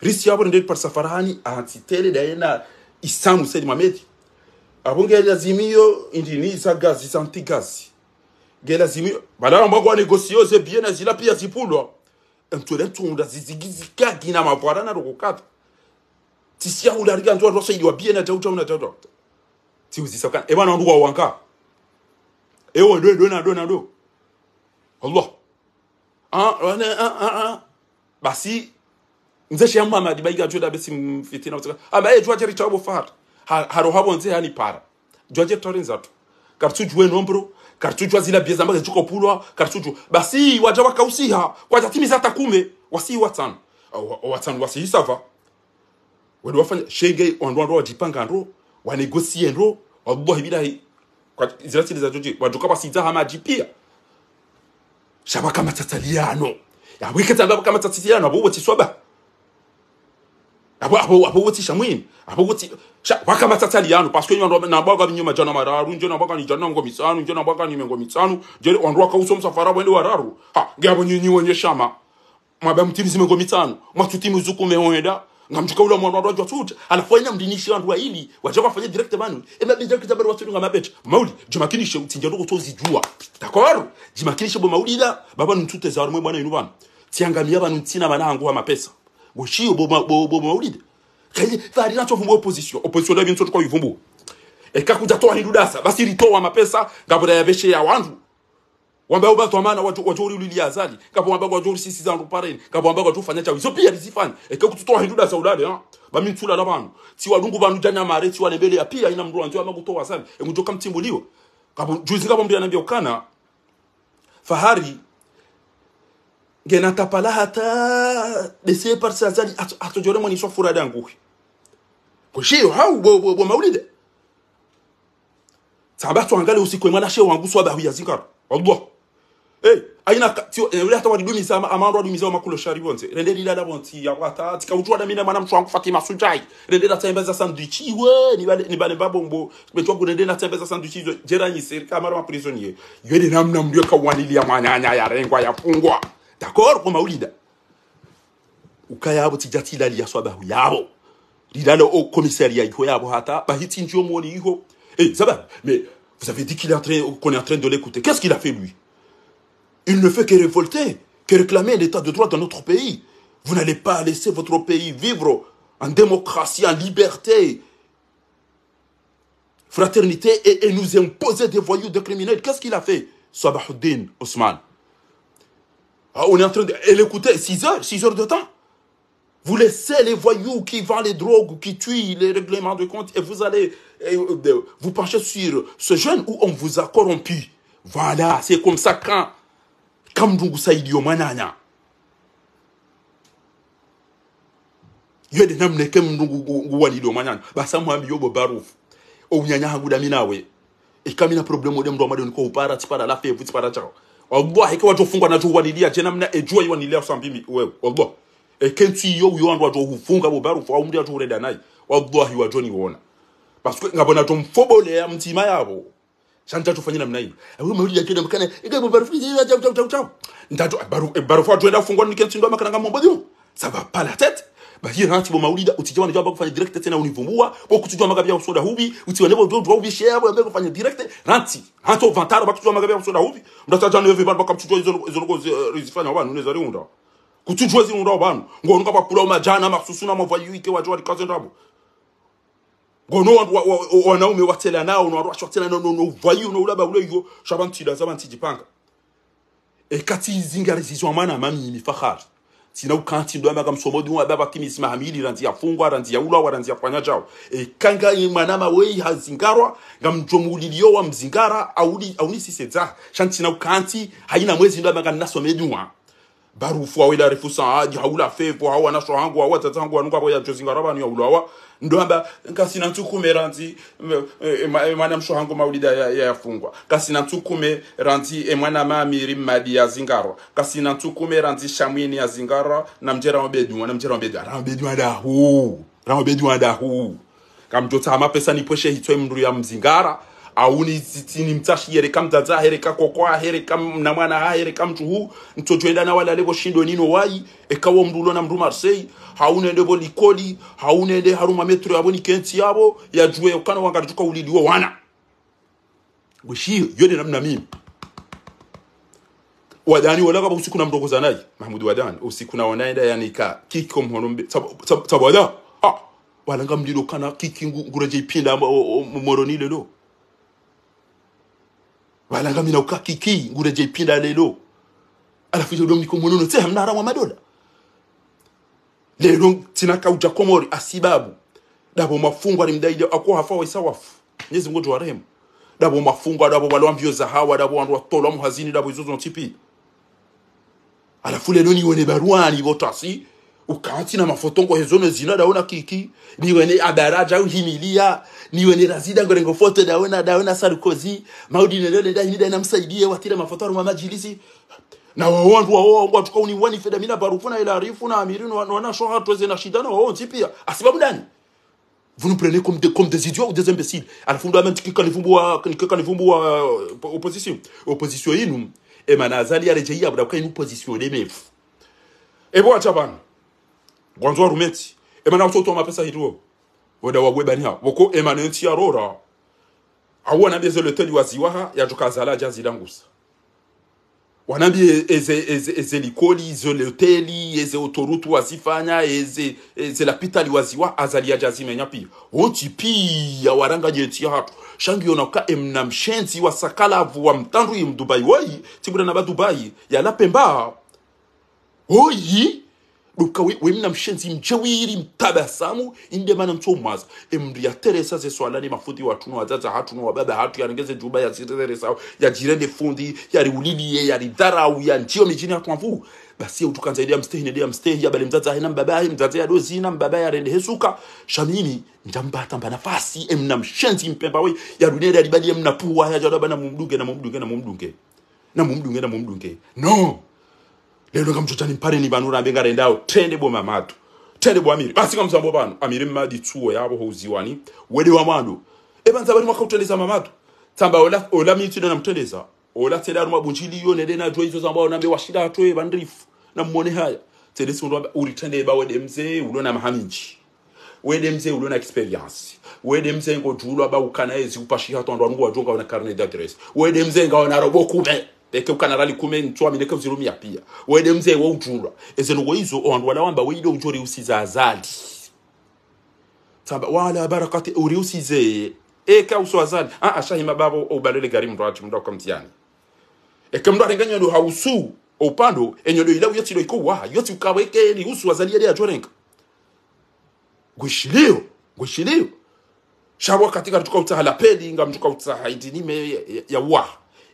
Speaker 1: risi yabo ndio parsafarani ahatsitere daena Isamu Said Mohamed abonge lazimio indini za gazi za antigazi ge lazimio badala mbago negosio ze bien azila pia zipulwa mtore mtunda zizigizika gina mabwara na rokokata tisia ulariga ndo rosa idiwa bien na tauta una tauta tiuzisa kan e bana nduwa wanka ewo ndo ndo ndo ndo Allah ah, ah ah ah basi nze shiyamma amadibayiga juda besi fitina kutoka amba eh jwaje rita bofar haro habo nze hani para jwaje torenza tu kartu jwe nombro kartu jwa zila bieza mbaga chuko pulwa kartu jwa basi waja wakausiha kwa tatimi zata kume wasi watan watan wasi yisava wadi wafanya shenge ondoa ndo wajipanga ndo wanegosie wadubwa hibida bilahi kwa zila sili za joji wajuka basi zaha majipia shabaka matataliano ya wikata mbaba kama tataliano wabubwa tiswaba apowotsisha mwini apowotsi wakamatsatsali yanu pasque mararu ni jana ngo mitsanu ni mengo mitsanu bwende wararu ha ngabo nyinyi shama mtimizi mengo mitsanu mwatuti ula mwana mdinishi wandu wa ili direct banu ema watu ngama bet mauli tinja ndoko tozi jua bo mauli da baba za bwana tiangamia banu bana hangu wa mapesa washio bomaulid varinacho vumbo opposition opposition ndio bintu tukwa ivumbo ekakuja toa hindudasa basi litoa mapesa ngabura yabeshe ya wandu wambao bato amana watu watu ulili azali kapo wambao watu sisi za rupareni kapo wambao watu fanya chawi zo pia lizifanya ekakutoa hinduda za ulale ha bami tula la bantu si walungu banu janya mare si wale mbele ya pia ina mndu anjo ama kutoa sana engutoka mtimbuliwa kapo juzi kapo mtu anambia ukana fahari ngenatapala hata bese parsa zali atojore mwani sofura danguhi kushiyo hau bo bo bo maulida saba tuangalie usiku imana shehe wangu swaba huya zikara Allah hey, aina tio eh, hata wadumi sama amaro wadumi zao makulo shari bonze rende lila la bonzi ya wata tika ujua na mina mwanamtu wangu Fatima Sunjai rende na tembeza sandwich we ni bale ni bale babombo betwa rende na tembeza sandwich hizo jeranyi serikali amaro ma prisonnier yede namna mdio kawanili ya manyanya ya rengwa ya pungwa d'accord Ou tijati yabo commissariat yabo hata eh ça mais vous avez dit qu'il est en train qu'on est en train de l'écouter qu'est-ce qu'il a fait lui il ne fait que révolter que réclamer l'état de droit dans notre pays vous n'allez pas laisser votre pays vivre en démocratie en liberté fraternité et, nous imposer des voyous des criminels qu'est-ce qu'il a fait Sabahuddin Ousmane ah, on est en train de l'écouter 6 heures, 6 heures de temps. Vous laissez les voyous qui vendent les drogues, qui tuent les règlements de compte, et vous allez euh, vous pencher sur ce jeune où on vous a corrompu. Voilà, c'est comme ça quand Kamdungu il Manana. a des gens walido manana basamu ami yobo baruf o nyanya hangu damina we e kamina problemo dem do madon ko para tipara la fe tipara chao wallahi ke watofungwa na jo wanilia je mna ejua iwanilia kwa mbimi wewe e ekenti yo yo uyondu jo hufunga bo baru fa umri reda nai naye wallahi wajo ni wona parce que ngabona jo mfobole ya mtima yabo shanta tufanye namna hiyo wewe mahuli ya kile mkana ikapo baru fizi cha cha cha ndatu e, baru e, baru jo tuenda fungwa ni kenti ndo makana ngamo bodio ça va pas la tête bahiyo ntati bomawulire utijya wanajya baba kufanya direct tena univumbua boko tujya magabya usoda hubi utiwane bo dwa ubishye share yambe kufanya direct vantara ntato vantaro bakutujya magabya usoda hubi ndatajana yo vibantu bakamtujya izo izo ngo zifanya abantu unda riunda kutujwa unda abantu ngo nuka bakula majana maksusu na mavwa yuike wajwa likazo ndabo ngono wanaume watela nao no arwacho tela no no vayu no ulaba ule yo shabantila zabantijipanga ekati izingari zizwa amana mami mifahari tina ukantindwa maka msomodi wa baba kimi ismahamili ranzi ya fungwa ranzi ya wa ranzi ya fanya chao e kanga imanama wei hazingarwa ngamjomulilio wa mzingara auli auni shanti shantina ukanti haina mwezi ndo maka medu wa barufu awe darefu saaji haula fepo hawa nasho hangu hawa tata hangu anuka kwa yacho zingarabani haula hawa ndo amba nkasina ntukume randi e, e, e, mwana msho hangu maulida ya, ya yafungwa kasina ntukume ranzi emwana mamiri mmadi ya zingarwa kasina ntukume ranzi shamwini ya zingaro na mjera mbedu na mjera mbedu na mbedu anda hu na mbedu anda hu kamjota mapesa nipweshe hitwe mru ya mzingara aunizitsinimtsashiyereka mdzadza ahereka koko ahereka here ahereka mtu huu mtojoenda na wale shindo nino wai ekawo mdulo na mdu marsei haunende vo likoli ende haruma metro yavo nikensi yavo yajue kana ulidi wo wana wishiyo yone namna mimi wadani wala kaba usiku mdogo naye mahmudu wadani usiku na wanaenda yani ka kiko mhono sabwada ah walanga mlilo kana kiki ngureje ipinda moroni lelo valanga mina ukakiki ngure jipinda lelo alafu jo domni komonono tse hamna rawa madola lelo tinaka uja komori asibabu dabo mafungwa ni mdaida akwa hafa wa isawafu nyezi mungu tuwarehemu dabo mafungwa dabo walwa mbio za hawa dabo wandu watolwa muhazini dabo izozo ntipi alafu lelo nione baruani botasi ukansi na mafotongo ezono zina daona kiki niwene adaraja au himilia niwene razida ngorengo foto daona daona sarukozi maudi nelele da hinida namsaidie watira mafoto aruma majilisi na wawandu wawangu atukauni wani feda mina barufuna ila na amirinu wana shoha tuweze na shidana wawanzi pia asibabu ah, dani Vous nous prenez comme des, comme des idiots ou des imbéciles. À la fin de la même, quand ils vont opposition. Opposition, ils nous. Et manazali, il y a des gens qui nous positionnent. Et bon, tchabane. gwanzo rumeti emana utoto mapesa hilo woda wagweba niha woko emana nti arora awu nabeze leteli waziwaha yajokazala jazilangusa wanambie eze, eze, eze likoli eze teli eze otorutu wazifanya eze, eze la pita azali ya jazi menyapi pia pi ya waranga jetia hatu shangi shangionaoka emna mshenzi wa sakalavu wa mtandu mdubai woyi tibura na pemba yalapemba oyi lubka wemna mshenzi mje wiri mtabasamu inde mana mtsomaza emria teresa zeswalani mafundi watunu wazaza hatunu wababa hatu yanengeze juba ya teresa ya jirende fundi yari ulilie yari dharau ya njio mijini hatu mvu basi kanza idea mstehi ile mstehi ya bali mzaza hina mbaba mbabaye mzaza ya dozi hina mbaba ya rende hesuka shamini ndambata mba nafasi emna mshenzi mpemba we ya dunia ya libali emna puwa ya jadaba na mumdunge na mumdunge na mumdunge na mumdunge na mumdunge no lelokamuchochani mpareni vanhu rambe ngarendao tendebo mamato tendebo amiri basikamusambo vanhu amiri maditsuo yavo houziwani wede wamwano evanza vari makautendesa mamato tsamba ola mitsi nenamutendesa ola tsenda ari mabunchi liyo nede nacho iso samba onambe washidato evanrifu namumone haya tsendesiunoa uri tendeba wede mze hulona mahaminji wede mze hulona experiensi wede mzengo dhulwa ba ukanaezi kupashihatwandwanunguwajongaona karnedadres wede mzengaonarobokube leke ukanarali kume ntswa mineke uzirumia pia wede mzee wa ujula ezenugo izo oh, wala wamba wede ujo usiza azali tamba wala barakati uri usize eka uso azali a ah, a ah, shahima oh, babo ubalele gari mndu ati kwa mtiani eke mndu arenganya ndo hausu oh, upando enyo ndo ilawu yoti ndo iko wa yotsi ukaweke ni usu azali yali ajorenga gwishilio gwishilio shabo katika mtuka tukautsaha lapeli nga mtukautsaha idinime ya, ya, ya waha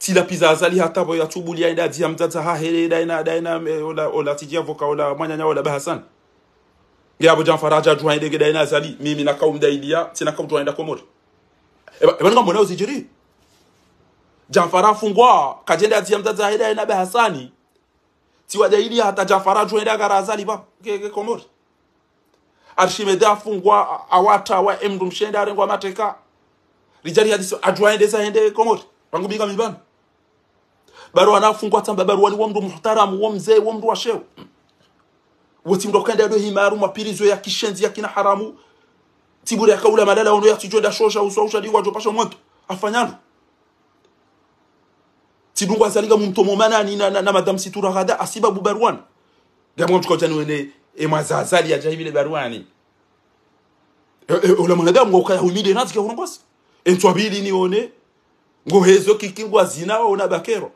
Speaker 1: tilapiza azali hata bo yatubulia ida dia mtata ha hele ida ina ida ina ola ola tijia voka ola mwanyanya ola bahasan ya bo janfaraja juwa indege ida ina azali mimi na kaum daidia tina kaum juwa inda komori eba eba nga mwana uzijiri janfara fungwa kajenda dia mtata ida ina bahasani ti tiwa daidia hata janfara juwa inda gara azali ba ke, ke komori arshimede afungwa awata wa emdumshenda rengwa mateka rijari hadisi ajuwa ide hende komori Pangu biga mibana bari wanafungwa tamba bari wali womndu muhtaramu wo mzee womndu wa sheu wotimnda kukanda yado himaru mapirizo ya kishenzi yakina haramu tibura yakaula malala ono yatijoda shosha usausha diwajo pasha mwantu afanyando tidungu azaliga mumtomo manani na, na, na madam situra ghada asibabu barwan gamwa mchukotani wene emwazazali ajahibile barwani e, e, ola mwanadamu ngokayahumile natike hunongwasi entwabili nione ngohezo kikingwa zinawa ona bakero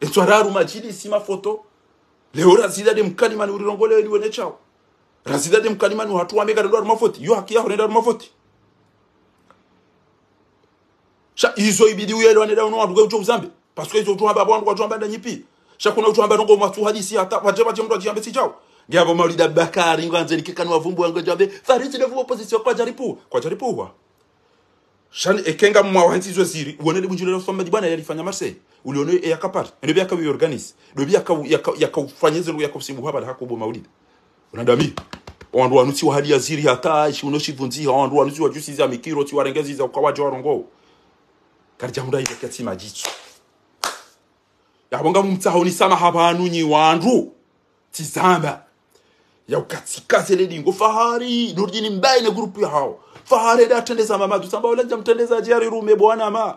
Speaker 1: enso araruma chidi sima foto leo razida de mkalimani urirongole ili wene chao razida de mkalimani watu wamega ndo rumafoti yo haki yao nenda rumafoti sha izo ibidi uye uyelo aneda uno watu ujo uzambe parce izo tu haba bwangu watu ambanda nyipi sha kuna watu ambanda ngo watu hadisi hata waje baje mtu ajambe si chao ngabo maulida bakari ngwanze nikikana wavumbu wangwe jambe farisi ndio opposition kwa jaripu kwa jaripu uwa. shani ekenga mwa wanzi zo ziri mjulele bunjule lo somba bwana yalifanya marseille ulione eh, yakapata ndio yaka organize ndio ya yaka yakufanyeze ya yakusibu hapa hakubo maulidi unadami wandu wanusi wa hali ya ziri hata ishi unoshivunzi wandu wanusi wa juice za mikiro ti warengezi za kwa wajo warongo karja munda ile kati majicho yabonga mumtsaho ni sama hapa anunyi wandu tizamba ya ukatika zile dingo fahari ndio ni mbai na grupu ya hao fahari da tendeza mama tu samba wala jamtendeza jari rume bwana ma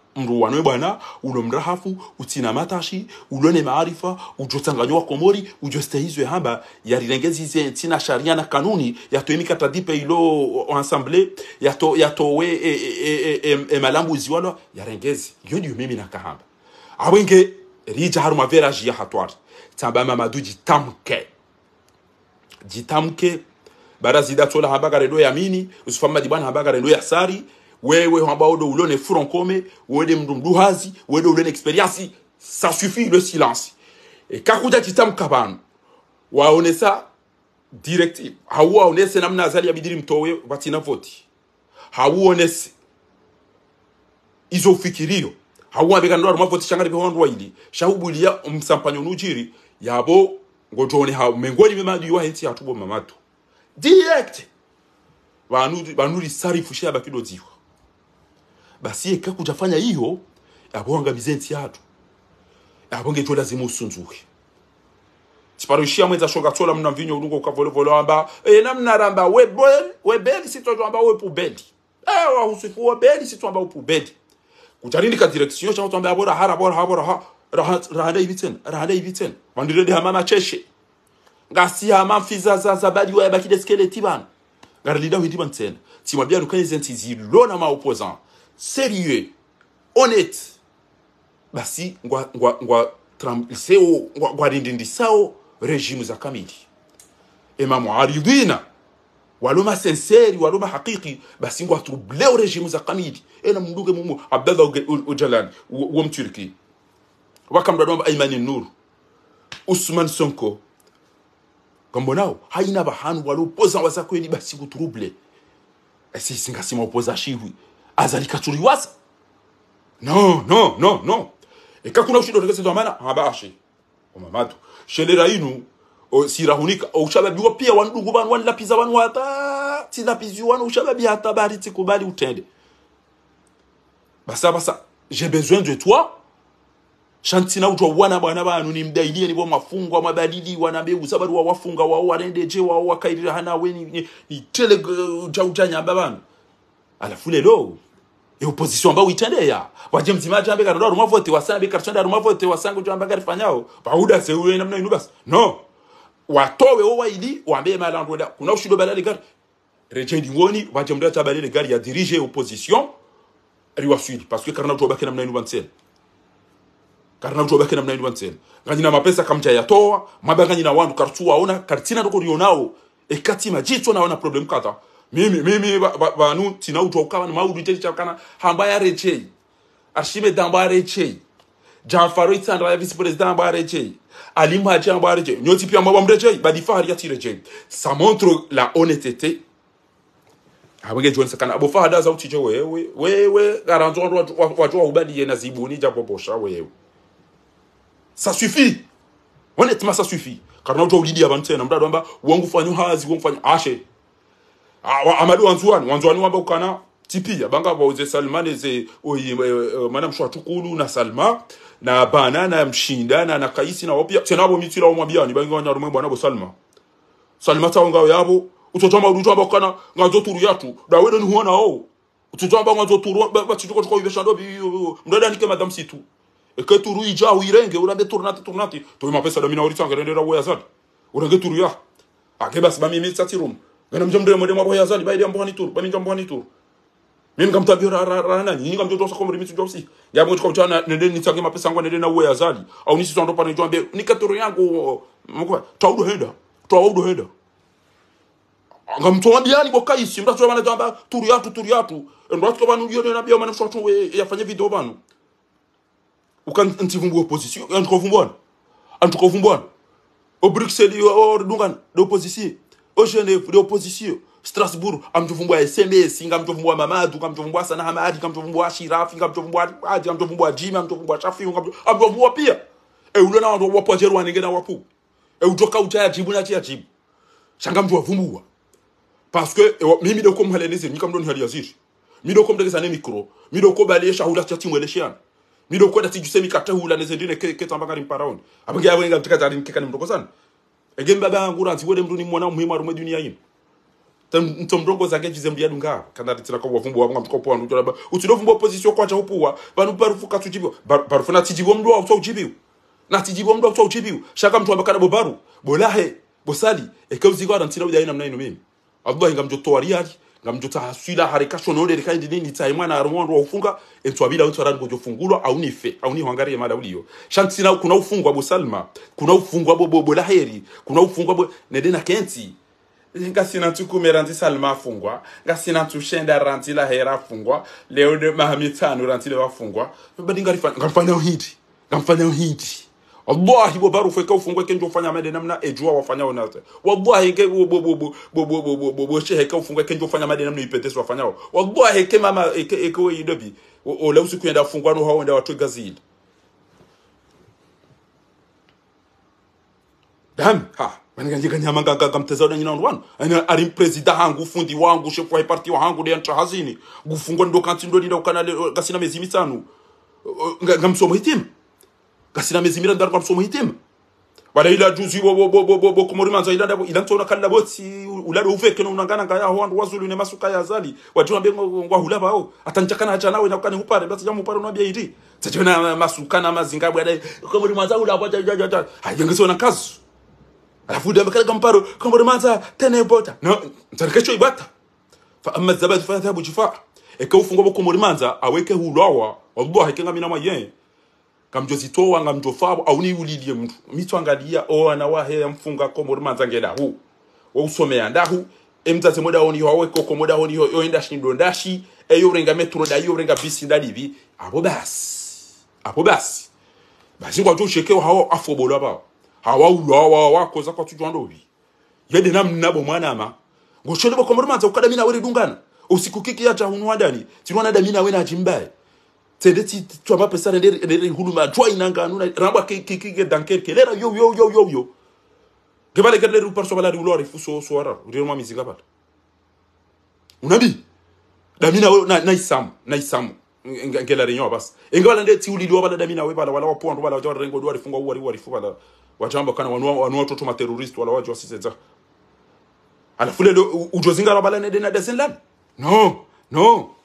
Speaker 1: ndowanwe bwana ulo mrahafu utina matashi ulone maarifa ujotsanganywa wa komori ujostehizwe hamba yarilengezize ntsina sharia na kanuni yatoimika tadipe ilo ensemble yato yatowe e, e, e, e, e malambuzi walwa yarengezi iyo ndiyo mimi nakahamba awenge rija haruma veraji ya hatwari tsamba mamadu jitamke jitamke barazidatola hamba garendo yamini usufamadi bwana hamba garendo yasari wewe ambao do ulone francome wede mndu mduhazi wede ulone experience ça suffit le silence e kakuja chitamka banu waone sa directive hauwaonese namna azali ya bidiri mtowe batina voti hauonese izo fikirio hauwambika ndo aruma voti shangari bihondwa ili shahubulia msampanyo nujiri ya bo ngojone ha mengoni memadu yuwa henti hatubo mamatu direct banuri banuri sarifu shaba kido ziwa basi yeka kuchafanya hiyo yabonga mizenzi yatu yabonga tola zimusu nzuhi tiparoshia mweza shonga tola mna mvinyo ulungo volo amba e, na mna ramba we we webel si tojo amba we wepubeli e, eh, wa we wahusifu si tojo amba we wepubeli kujarini ka direksiyo cha amba abora hara bora ha bora ha rahanda ibiten, tena ibiten. ivi tena hamama cheshe. macheshe ngasi hama fiza za za badi wa skele bakide skeleti bana ngarilida hindi bantena timwambia nukane zenti zilona ma opposant sérieux, honnête, basi ngwarindindisao régime za kamili ema muaridhina waloma senseri waloma hakiki bah, trouble ngwatrubleo régime za kamili ena mnduge mumu abdallah ujalani wo mturki wakamdadwamba aimani nur usman sonko gambo nao haina bahanu walopoza wazakweli c'est bah, kutruble esisingasima opoza shihwi azali kaculiwaza no no no no ekakuna ushindo tekesezwa mana habashi omamatu shelera inu sirahunika ushababiwa pia wandugu banu wanilapiza banu hata tilapizi wanu ushababi hata bari tikubali utende basa basa j'ai besoin de toi shantina ujwa wana bwana banu ni mdailie ni mafungwa mabadili wanabeu sababu wa wafunga wao wanende je wao wakairira hana weni ni, ni tele uh, jaujanya babanu alafu lelo e oposition ambao itendea waje mzimaji ambe kadoda rumavote wasambe katonda rumavote wasangu jamba gari fanyao bauda se uwe namna inu basi no watowe owa ili wambe malango da kuna ushido balali gari rejendi ngoni waje mdata tabali gari ya dirige opposition riwa swidi parce que karna utobaki namna inu bansela karna utobaki namna inu bansela nganyina mapesa kamja yatoa mabanganyina wandu kartu waona kartina ndoko rionao ekati majitso naona problem kata mimi mimi vanhu tinautoka vanhu maurite chakana hamba yarechei ashime damba arechei jean itsandra vice président amba Ali alimachi amba reche nyoti pia ça montre la honnêteté habwe joni sakana abo fahada za utiche wewe wewe garanzo watu watu waubadi yena zibuni japo posha wewe ça suffit honnêtement ça suffit karona abantu wangu hazi wangu fanyu ashe Ah, amadi wanzuani wanzuani wamba ukana tipia banga bauze salma neze oyi uh, mana mshwa tukulu na salma na bana na mshinda na na kaisi na wapia tena abo mitira omwa biani banga wanya rumwe bwana bo salma salma tawo ngawe yabo utotoma uruto abo kana ngazo turu yatu da wedo ni huona o utotoma banga ngazo turu ba chituko chiko ibesha ndo mdada nike madam situ eke turu ija uirenge urambe turnati turnati to mapesa domina oritanga rendera woya zat urange turu ya akebas bamimi tsatirum ganam jom de mo de mo bay de mboni tur bani jom mboni min kam tabi ra ra ra na ni kam jodo so komri mitu jopsi ya mo ko chana ne ni tsaki mapesa ngwa ne de na wo ya zali au ni sisondo pa ni jombe ni katoro yango mko tawdo heda tawdo heda ngamtwambia ni boka isi mtatu bana jamba tour ya tour ya tu en ndo ko banu ujione na biyo bia so to we ya fanya video banu bana ukantivumbu opposition antukovumbwana bon o bruxelles yo dungan d'opposition ogenevu leopposition strasbourg amtovumbwa sms ngamtovumbwa mamadu ngamtovumbwa sana hamadi ngamtovumbwa shirafi ngamtovumbwa adi ngamtovumbwa jimi ngamtovumbwa shafiu amtovumbwa pia eulona wantu wapo ajeru wanengena wapu eutoka utaya jibu na chia jibu shanga mtu wavumbua parce que ewa, mimi doko mhalenezi nyika mdoni hali yaziri midoko mdegeza ne mikro midoko bale shahula cha timu eleshiana midoko dati jusemi kata hula nezendine ketamba ke karim paraon abaga wenga mtaka tari mkeka ni mdoko sana ege mbaba angura, yangu ranzi were ni mwana muhimu arume dunia yino nto mrongo zake chize mbiya dunga kana titira kwa wafumbu wa mwamko poa ndo laba utiro fumbu opposition kwa cha upuwa banu barufu katujibyo barufu na tijibo mndo wa uchibiyo na tijibo mndo wa uchibiyo shaka mtu ambakana bobaru bolahe bosali ekauzi kwa ina mna mnaino mimi abdullah ngamjo towariari ngam jota haswila harekasho no lere kandi nini taimwa na armondo ufunga entwabila wento arango jofungulwa au nife au ni ya hangari mara shanti na kuna ufungwa bo salma kuna ufungwa bo bobo laheri kuna ufungwa bo nedena kenti ngasina tuku ndi salma afungwa ngasina tushenda ranti lahera hera afungwa leo de mahamitano ranti le afungwa badi ngarifanya ngamfanya uhindi ngamfanya uhindi wallahi bo fe feka ufungwe kenjo fanya made namna ejua wafanya onaze wallahi ke bo bo bo bo bo bo bo bo bo she heka ufungwe kenjo fanya made namna ipete so wafanya wafanyao wallahi ke mama eke eke we idobi ola usiku yenda fungwa no haonda watu gazid dam ha manikanjikanyama na nyina ndwanu ana ari mprezida hangu fundi wangu shefu wa parti wangu de ntra hazini gufungwa ndo kanti ndo linda ukana kasina mezi mitano ngamsomo hitima mezimira gasirameza imiranda rwapfa wala ila juzi bo bo bo bo bo komori kumurimanza ila ndabo ila ntona kala botsi ulalo uveke no unangana ngaya ho andu wazulu ne masuka ya zali watu ambe ngwa hulaba ho atanchakana acha nawe nakani hupare basi jamu upare unabia iti tachona masuka na mazingabwe dai kumurimanza ulabo jajaja hajengeso na kazu alafu ndio amekala kamparo komori kumurimanza tena bota no tarikesho ibata fa amma zabad fa thabu jifaa ekaufungo bo kumurimanza aweke hulawa wallahi kinga mina mayen ngamjo zitowa ngamjo fabo awuni ulilie mndu mitwangalia oana oh, wahe mfunga komori manzange dahu wausomea ndahu emzaze moda honi hawe koko moda honi ho yoenda shindo ndashi eyo renga metro da yo renga bisi ndalivi apo basi apo basi basi kwa tusheke hao afobolo ba hawa ulwa wa wako za kwa tujwando bi yede namnabo mwana ma ngoshole bokomori manza ukada mina wele dungana usiku kiki ya tahunwa dani tinwana damina na jimbaye tsede ti tswama pesare le le hulu ma jwa inanga nuna ramba ke ke ke danker ke lera yo yo yo yo yo ke bale ke le rupar bala ri ulore fuso so ara ri ma mizika bala unabi damina we na na isam na isam ngela renyo bas ingala nde ti uli do bala damina we bala wala wa pondo bala wa rengo do ari wari wari fu bala wajamba kana wanu wanu watoto ma terrorist wala wajwa siseza alafu le ujozinga bala ne de na desenlan no no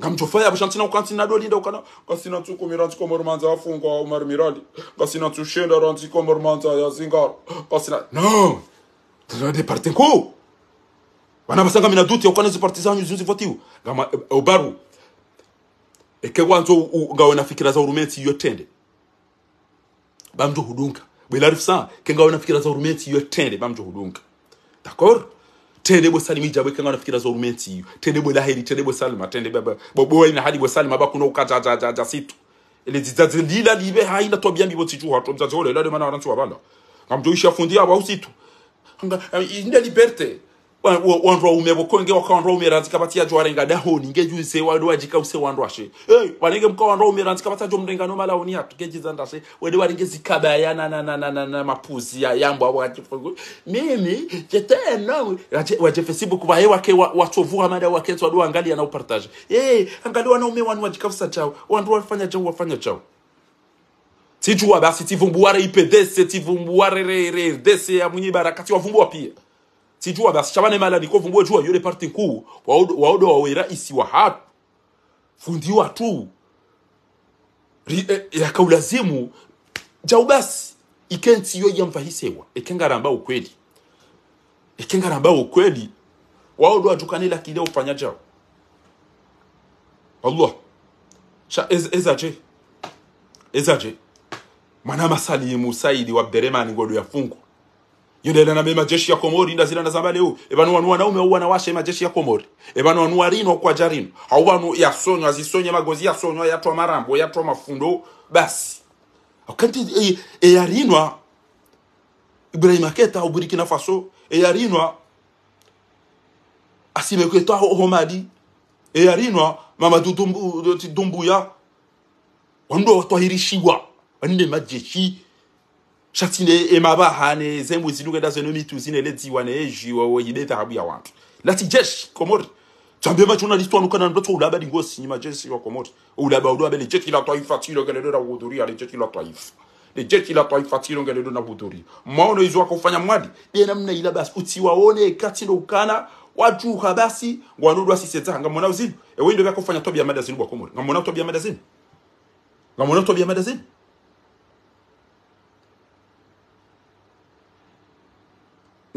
Speaker 1: nga mchofaya kushantina ukantina dolinda ukana kasina tsukumira ntikomorumanza afungwa umarumirali kasina tsushenda ra ntikomorumanza ya zingaro kasina no tirade parte nkuu vana vasanga mina duti yaukana zi parti zanyu zinzi votiwo ngama e, e, ubaru eke ekekwanzo ngawena fikira za urumetsi iyo tende bamjo hudunka bwelarifu sa kengawe fikira za urumetsi iyo tende bamjo hudunka d'accord tedebo salimi jabwe kanga nafikira zo rumenti tedebo laheri tedebo salma tende baba bo ina hadi bo salma bakuno ukaja ja ja ja situ ele zizazi lila libe haina to biambi bo tichu to mzazi ole lade mana wanatu abala isha fundi aba usitu nga eh, inde liberte wandwa ume vokonge wakawandwa umera nzikapatiya jo warenga dahoni ngejuse wajika use wandwashe hey, wanenge mka wandwa umera nzikapatiya jo mrenga nomalaoni yatu ngejizandashe wede na, na, na mapuzi ya yambo avo wachifungu mimi jeteno wajefesibu kuvaye wake wachovu hamada wakenzi wadu angalia na upartaje hey, angalia wanaume wanu wajikafusa chao wandwa wafanya chao wafanya chao tijuwa basi tivumbuware ipedese tivumbuware redese ya mwenye barakati wavumbua pia sijua tituwa basichapane mali andiko vungue tuwa yole parte nkuu waodo wawera wa hatu fundiwa tu eh, yakaulazimu jau basi ikentiyo ikenga ramba ukweli ikenga ramba ukweli waodo la kile ufanya jao eh, allah cha ezaje ezaje mana masalimu saidi wa beremani ngodo ya fungu yondena na majeshi ya komori ndazilanda za baleu evanowanu wanaume au wanawasha majeshi ya komori evanuwanu warino kwaja rino au ya sonyo azisonyo magozi ya sonyo ya tuwa marambo ya tuwa mafundo basi akanti eyarinwa e Ibrahim Aketa au burkina faso asime eyarinwa asimeketa homadi e mama eyarinwa mamadu dumbuya wandu watwahirishiwa wanine majeshi shatine emabahane zembuzilukeda zenu mituzine ledziwane ezhiwawo idetahabuyawantu lati jeshi komori tambe machona listwa nukana ndoto ulaba dingosi nyima jeshi wa komori ulaba ulaba le ont la taifa tilo kelele la hudhuria le jeshi la le jeshi la a tilo kelele na hudhuria ils ont kufanya mwadi ile namna ila basi utiwaone katilo ukana wajuha il wanudwa sisedza ngamona uzini ewe tobia madazini bwa komori ngamona a Toi bien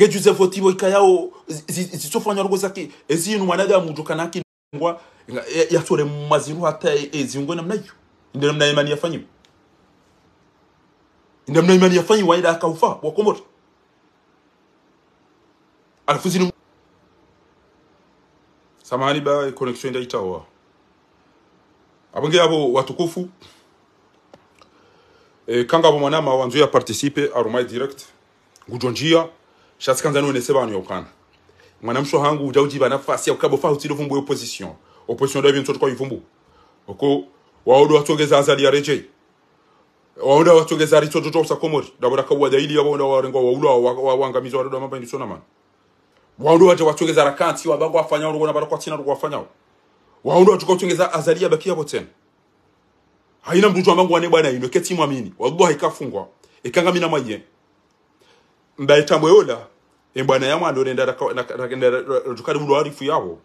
Speaker 1: ngejuzevoti boika yawo zisofanira rwose ati ezinu mwanaga mujukana ki ngwa yatore mu maziru hata ezingwe e, namna hiyo ndio namna imani yafanyiwa ndio namna imani yafanyiwa ila akaufa wakomota alafu zinu samahani ba connection ndio itaoa abange abo watukufu e, kangabo mwanama wanzu ya participe arumai direct ngujonjia Shatsi kanza nou nese ba nou hangu uja ujiba nafasi ya ukabo fahu vumbu opposition. Opposition dawe nsoto kwa yivumbu. Oko waodo watogeza azali ya reje. Waodo watogeza ritoto tosa komori. Dabora kawada ili ya waodo warengo waula wa wangamizo wa rodo mamba indisona man. Waodo wate watogeza rakanti wa bago wafanya urugo na barako watina urugo wafanya. Waodo watuka watogeza azali ya bakia koten. Haina mdutu ambangu wane bwana ino keti mwamini. Wallahi kafungwa. Ikanga mina maye. Mbaye yola embwana eh, ya mwanda onenda rukari mulo arifu yawo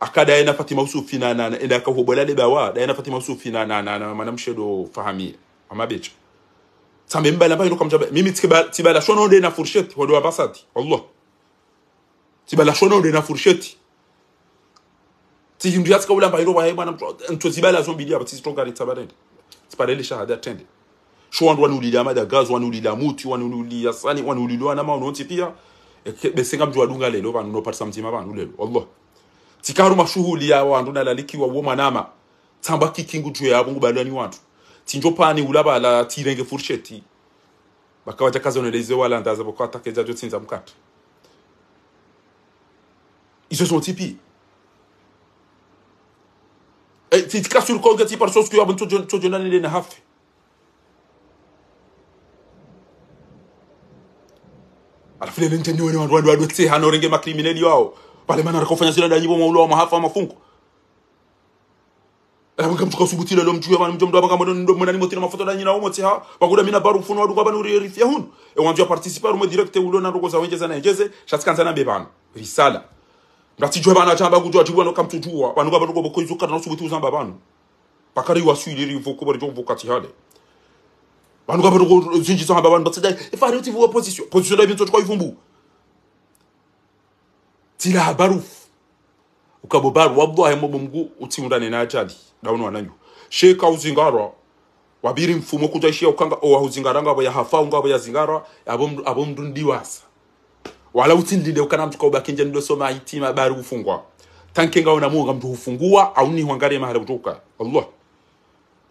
Speaker 1: akada na fatima usufi na na enda kahobola le bawa da na fatima usufi na na na mana mshedo fahamia ama becha sambe mbala mbala kama mimi tibala shono de na fourchette wado abasati wallah tibala shono de na fourchette tiyindu yatsika ula mbairo wa haimana mtu tibala zombidia batisi tongari tabarende tiparele shahada tende sho wandu wanuulilira madagas wanuulilira muti wanuulilira sani wanuulilira na maono nti pia e, bese ngamjwa dunga lelo vanhu nopatisa mtima vanhu lelo allah tikaruma shughuli ya wandu nalalikiwa wo mwanama tsamba kikingutu yavo ngubalani wantu tinjopani ulavala tirenge fursheti vakavaja kazoneleze walandaza vokwatakeja jotsinza mukati izo zontipi e, tikasurikoge tipari soskuyavu ntojonanile na hafe alafu ile nje nione watu wadu tse hano renge makriminali wao pale maana atakofanya zile dajibo maulo wa mahafa mafungo alafu kama tukasubutira lo mjua bana mjomdo banga mwana ndo mwana nimotira mafoto danyi na umo tiha bakuda mina baru funo wadu bana uri rifia hun e wanjua participer umo direct ulo na rukoza wenje sana njeze shatikanza na bebana risala ngatijwe bana chamba kujua jibu no kamtujua banu baba ruko bokoizuka na subutu zamba banu pakari waswili rivuko bari jomvuka tihale vanhu ka vatoko zhinji tsohamba vanhu vatsidai ifari kuti vuwa position position davinso tikwa ifumbu dzila habarufu ukabobarwa wabudwa haimobo mgu utsiunda nena achadi daunu wananyu sheka uzingarwa wabiri mfumo kuti aishiya ukanga owa uzingara ngavo yahafa ungavo yazingarwa avo mndu ndiwasa wala uti ndinde ukana mtu kaubakinja ndilosoma itima bari kufungwa tankengawo namuwo nga mntu hufunguwa aunihwangarie mahala kutoka allah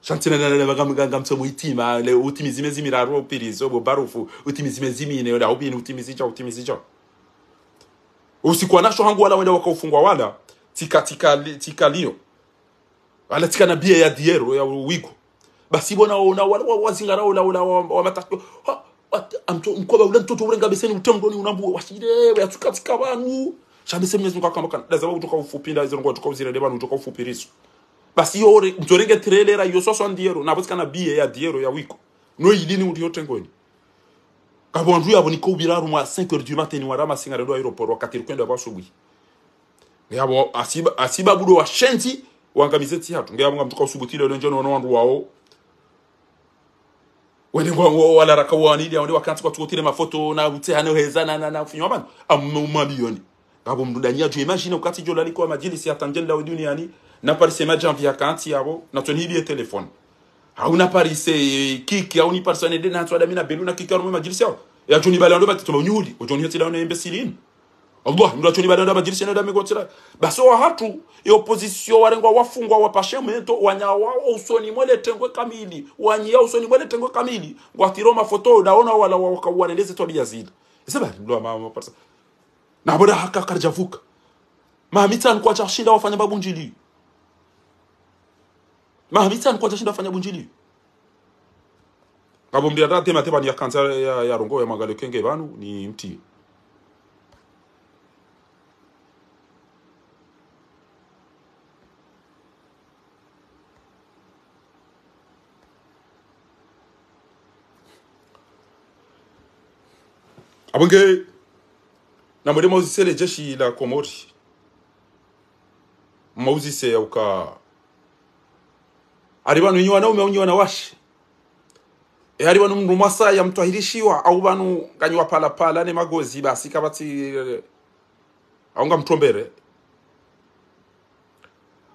Speaker 1: shantinanana vakamuganga mutsomo itima utimizi mezimi raro pirizo bobarufu utimizi mezimine oda upini utimizi cha utimizi cha usikuwa nasho hangu wala wenda wakaufungwa wala tika tika tika lio wala tika nabia ya diero ya wigo basi bona ona wala wazingara ola ola wa matakio amto mkoba ule mtoto ule ngabeseni utengoni unambu washire yatuka tika banu shabese mwenyezi Mungu akamaka lazima kutoka ufupinda zilongo kutoka uzirende banu kutoka ufupirizo basi yore nzorenge tirelera iyo soso na basi kana biye ya diyero ya wiko no yidini undi kabo kabonju yabo niko biraru mwa 5h du matin wa rama singare do aeroport wakati kwenda kwa asubuhi ngabo asiba asiba budo wa shenzi wangamize ti hatu ngabo ngamtuka usubutile leo njono wandu wao wende ngwa wala rakawani dia wende wakati kwa tukotile mafoto na utse hano heza na na na ufinyo finywa bana amumamioni ngabo mdudania tu imagine ukati jola liko majilisi atanjenda duniani na parise naparisema janvier akanti yavo natsoniilie telefone parise kiki parise nede na damina belu na kiki arume majilisi yao ya bale yachonibalando batitoma unyuli ojonihetsilano embesilini allah ba mndu baso wa hatu basi wahatu wa rengwa wafungwa wa pashe mento wanyawa usoni mwele tengwe kamili wanyia usoni mwele tengwe kamili wa ngwatiro mafoto daona wala tobi wakauwaneleze tabia zile mama mndu na naboda haka karjavuka mamita nkwacha shinda wafanya babu njili mahabisa alikuwa atashinda afanya bunjili kabomdira ta tema ni akanza ya, ya rongo ya magalo kenge banu ni mti abonge na mwede mauzisele jeshi la Komori mauzise ya uka ari bantu inyi wanaume unyi wanawashe e ari bantu mndu mwasa yamtwahirishiwa au bantu kanywa palapala ne magozi basi kabatsi eh, aunga mtombere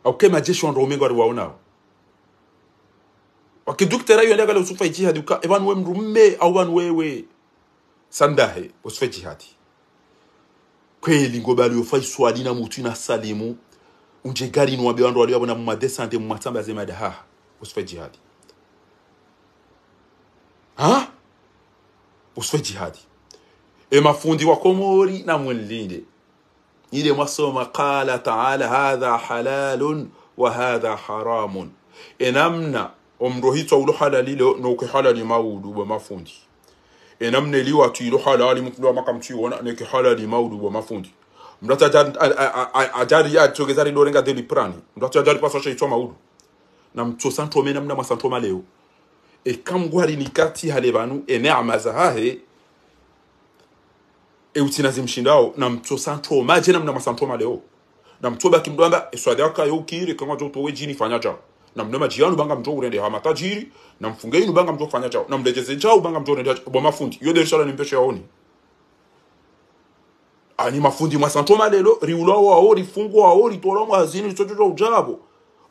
Speaker 1: au kema jeshi wandu umengo ari waonao wakiduktera iyo ndagala usufa jihadi uka e bantu we mndu mme au bantu wewe sandahe usufa jihadi kweli ngobali yofai swali na mutu na salimu unje gari no wabe wandu wali wabona mu madesante mu matamba ze وصف الجهادي ها وصف الجهادي emafundi wa komori na mwelinde ile masoma qala taala hadha halalun wa hadha haramun enamna omrohitwa ulo halalile nokihalali maudu bwa mafundi enamna iliwatu ilo halali mutulwa makamchiwona nekihalali maudu bwa mafundi mlatu ajari ajogezari lorenga deliprani mlatu ajari pasosha itwa maudu na mtu mtsosantome namna mwasantoma leo e ni kati hale banu eneama zahahe eutina zimshindao na mtu mtsosantoma je namna mwasantoma leo na mtu e kimdwamba eswadaka yo kire kama joto we jini fanya jao na mnoma jianu banga mjo urende hama tajiri na mfunge inu banga mjo fanya jao na mdejeze jao banga mjo urende bo mafundi yo derishala ni mpesha yaoni ani mafundi mwasantoma lelo riulao ao rifungwa ao ritolamo hazini chochocho ujabo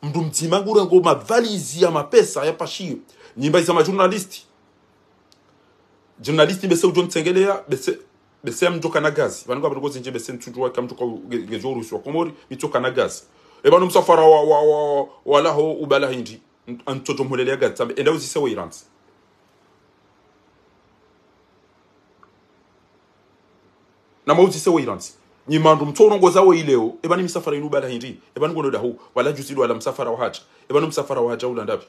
Speaker 1: mndu mdzima akurengo mavalizi ya mapesa ya pashiyo nyimba iza majournalisti journalisti bese ujontsengelea bese bese mtoka na gazi vanonga vanokozinje bese mtundu wake amjoka gezo urusi wa komori mitoka na gazi ebano msafara wa, wa, wa, wa ubala hindi ya gazi tabe endawo zise wa iransi na mauzise wa iransi nyimandu mtsono ngozawo ileo ebani misafara inu bala hindi ebani ngonoda hu wala jusidu wala msafara wahaja ebani msafara wahaja ulandapi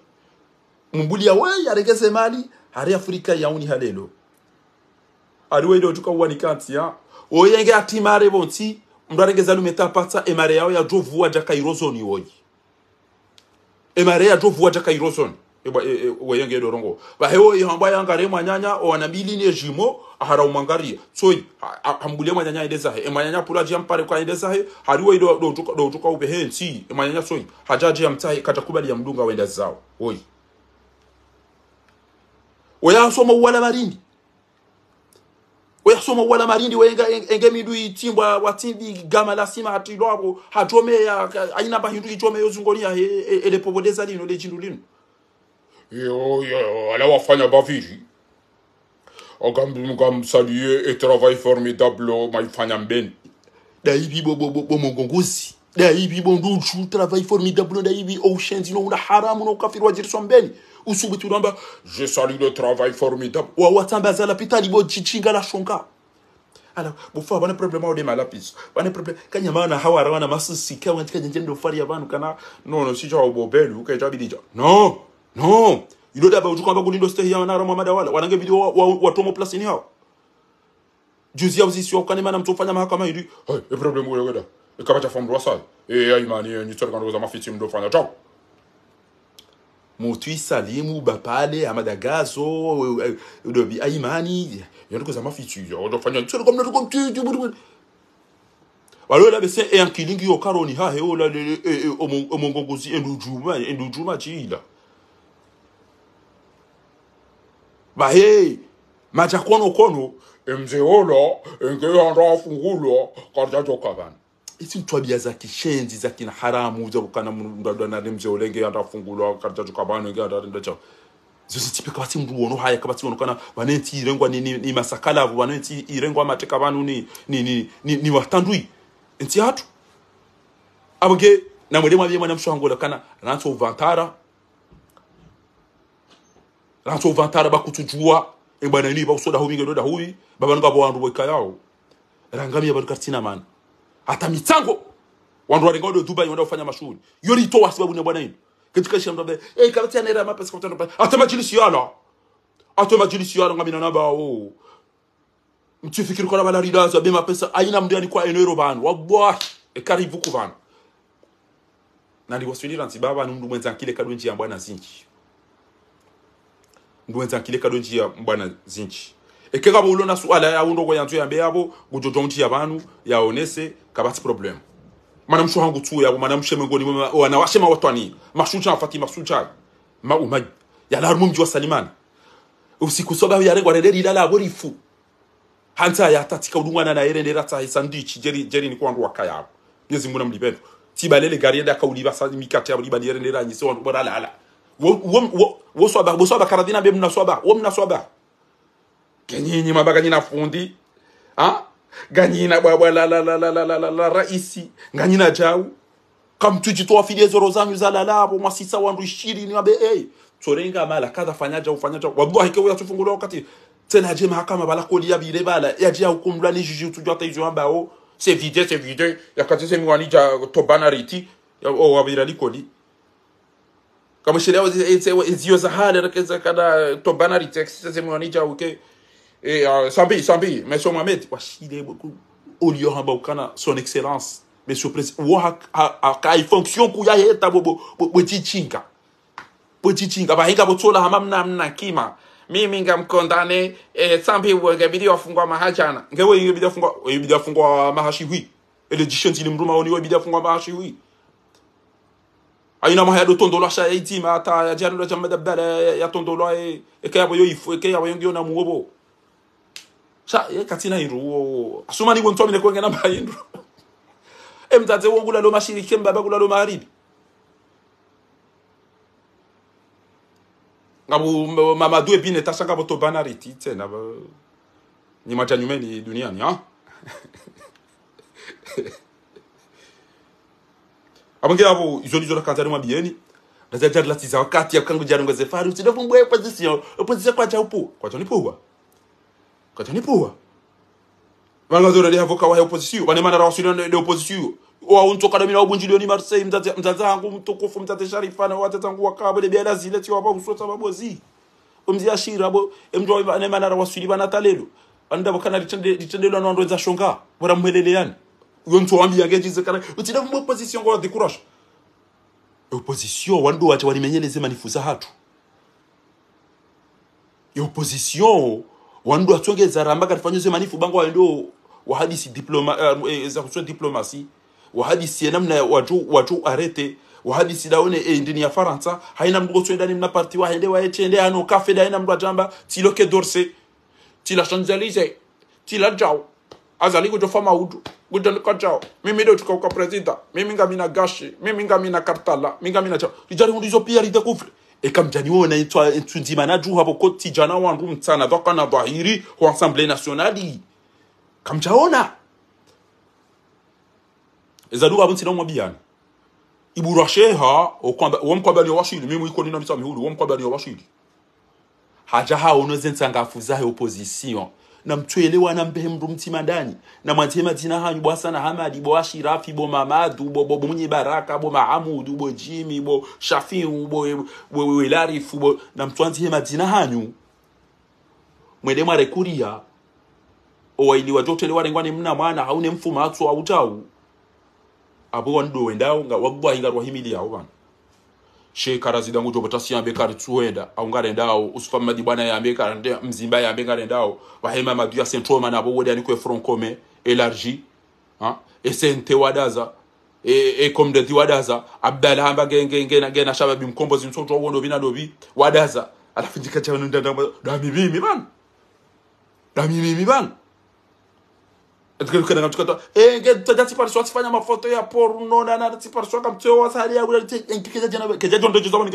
Speaker 1: mumbuli wei aregeze mali hari afrika yauni halelo ariwe ile ojuka uwani kanti ya oyenge mare bonti mndu arengeza lumeta patsa emare yao ya jovua jakairozoni woyi emare ya jaka irozoni E, e, wayenge dorongo bahewo ihamba e, yangare manyanya owanabili ne jimo ahara umangari tsoi hambule manyanya ende sahe emanyanya pula jam pare kwa ende sahe hariwe do do tuka do tuka upe hensi emanyanya tsoi hajaji amtai katakubali ya mdunga wenda zao oi oyasoma wala marindi oyasoma wala marindi wenga enge midu itimbwa watindi gama la sima atilwabo hajome ya aina bahindu ichome yozungolia ele popodeza lino le lino walawafanya baviri et e travail formidable oh, maifanya mbeni daivi bomongongozi daivi bonduchu travail formidable a oushenzi oh, nouna son noukafiri Ou mbeni usubu turamba je salue le travail formidable wawatambazala pitali bojichinga la shonga ala bufa bana problema ode malapis bana problem kanya mana hawara wana masu sika wantika jenjendo fari ya non kana nono sicha ubobelu ukaita bidija non no ilodaba ujuku ambako lindo stehi ya nara mwamada wala wanangebidi watomo wa, ni plasini hao juzi ya uzisi wakukanema na mtofanya mahakama ili hey, e problem ule weda e kama cha roi sai e ai imani ni tsore kando za mafiti mdo fanya chao mutwi salimu bapale amadagazo dobi ai mani yandiko za mafiti yo do fanya tsore kama ndo komti balola bese e ankilingi yo karoni ha he la le e e o omongongozi endujuma endujuma chila bahe macha kono kono baheyi majakonokono emzeola engeyandafungulwa isi izi ntwabia za kishenzi za kina haramu za kukana mdadana mzeola engeyandafungulwa kardajokavana engeyandarendacha zozitipika vati mruono haya kana wanenti irengwa ni, ni, masakala wanenti irengwa mateka vanu ni, ni, ni, ni, ni watandui nti hatu avonge namwele mwavie mwana mshohangola kana rantsovantara rantsovantara bakutujua engwana ini bakusoda hubi ngedoda hubi babanuga bo wandu boika yao rangami ya banuka tina man hata mitango wandu warenga wado Dubai wanda kufanya mashughuli yori itoa sababu ni bwana ini katika shamba mbe eh kabati ya naira mapesa kwa tano hata majilisi yala hata majilisi yala ngamina naba o oh. mchifikiri kwa bala ridaza bema pesa aina ni kwa enero banu wallahi e karibu kubana na ndiwaswilira nsibaba ni mndu mwenzakile kadwenji ya bwana zinji ndwenza kileka donchiya mbwana zinchi ekekavo ulona suala ya ndoko yanthu yambe yavo ya banu ya yaonese kabati problem mana mshu hangu tsuya yavo mana mshe mengoni wana washema watwani mashucha fatima sucha ma umaji yalarumu mji mjiwa salimana usiku soba yarengwa rere lilala borifu hanta tatika udungwa na erendera ta sandichi jeri jeri ni kwandu wakaya yabo yezi mbona mlipendo tibalele gari enda kauliba sa mikate yabo liba yerendera nyise wandu bora lala woswaba boswaba karadina be mnaswaba wo mnaswaba kenyinyi maba kanyina fundi a ganyina bwabwa la raisi nganyina jau kamtuchitoa fidie zoro zanyu za lalabo mwasisa wandu ishirini wabe hey, eh. tsorenga mala kadha fanyaja ufanyaja wallahi kewe yatufungulia wakati tena je mahakama bala kolia bile bala yaje hukumla oh. oh, ni juju tujua taizo ambao c'est vidé c'est vidé yakati semi wanija tobana riti o wabira likoli Kwa mwen eh, se de eh, ou e zyo zahade, to banari teks, se se mwen nidja ou ke. Eh, ah, Sampi, Sampi, Mwen So Mwamed, wak si de ou ou li yon anboukana son ekselans. Mwen So Prez, wou ak akay fonksyon kou ya yeta bo, bo bo di chinka. Bo di chinka, ba yon kabotou la hamam nam naki ma. Mi mwen gam kondane, Sampi, wou gen bide yon fungwa ma hajjana. Gen wou yon bide yon fungwa, wou yon bide yon fungwa ma hajji wii. El edisyon ti li mbrou ma wouni, wou yon bide yon fungwa ma hajji w aina mahaya do tondo lwasha ya itima ata ya jari lwa jamada bala ya tondo lwa e eke boyo ifu eke ya boyo ngiona muobo sha ye katina iruo asuma ni gontomi ne kwengena bayindro emtate wongula lo mashirike mbaba gula lo maharibi ngabu mamadu ebine tasanga boto banariti tena ni majanyume ni duniani ha abange abo izo nizo nakantari mwabiyeni ndazajarilatiza wakati yakukangujari ngweze fari pozisi opozisiyo kwa cha upu kwa cha nipuwa kwa cha nipuwa zora ndi havoka wa opozisiyo vane manara wasina de opozisiyo wauntokadamina wabunjilioni marsei mzaza hangu mtukufu mtate sharifana watetangu wakabo debiala zile tiwapa usota babozi omziashira bo emndu ane manara wasuli vanatalelo anidavo kana ritendelwano andwenza shonga vora mheleleyani yonto wambia chizikana utida wacha walimenyeleze manifuza hatu opposition wando atongeza ramba katfanyoze manifu bango wando wahadisi diploma eh, diplomasi wahadisi namna watu watu arete wahadisi daone e ya faransa haina mndu gotwendani mna parti wahende waechende ano kafe daina mndu atamba tiloke dorse tila chanzalize tila jaw azali kutofama udu mimi ndio gudalikajao kwa tukauka mimi miminga mina gashi mimi miminga mina kartala mimi minga mina chao rijari hundizo pia ride kufri eka mjani wewe naitwa eh, mana juu hapo koti jana wangu mtana dhaka na dhahiri ho assemblée nationale kamjaona ezadu hapo ntina mwabiana ibura sheha okwamba wamkwabani washili mimi iko nina misa mihuru ni washili haja hao unaweza nsangafu zahe opposition namtwelewana mpehe mndu mtima ndani namwantie matina hanyu bwasana hamadi bo ashirafi bo mamadu bo bo mwenye baraka bo maamudu bo jimi bo shafiu bo welarifu bo namtwantie matina hanyu mwede mwarekuria owailiwa jotelewarengwane mna mwana haune mfuma autau apo wandowendawo nga himili ngarwahimiliyawo vanu shekara zidangu jobo tasiyambe kari tsuenda aungare ndao usufa madibwana yambe kari mzimba yambe ngare ndao wahema madu ya sentroma nabo wode ya nikuwe fronkome elarji hein esente wadaza e, e comme wadaza abdala hamba genge nge na gena shababi mkombozi mtoto wono vina dobi wadaza alafu ndikacha ndanda dami mimi bana dami mimi bana kana kuchikata tadatiparisatsifanya eh, mafoto ya porno nanatipariswaka mtseowasariyakejajondochizavani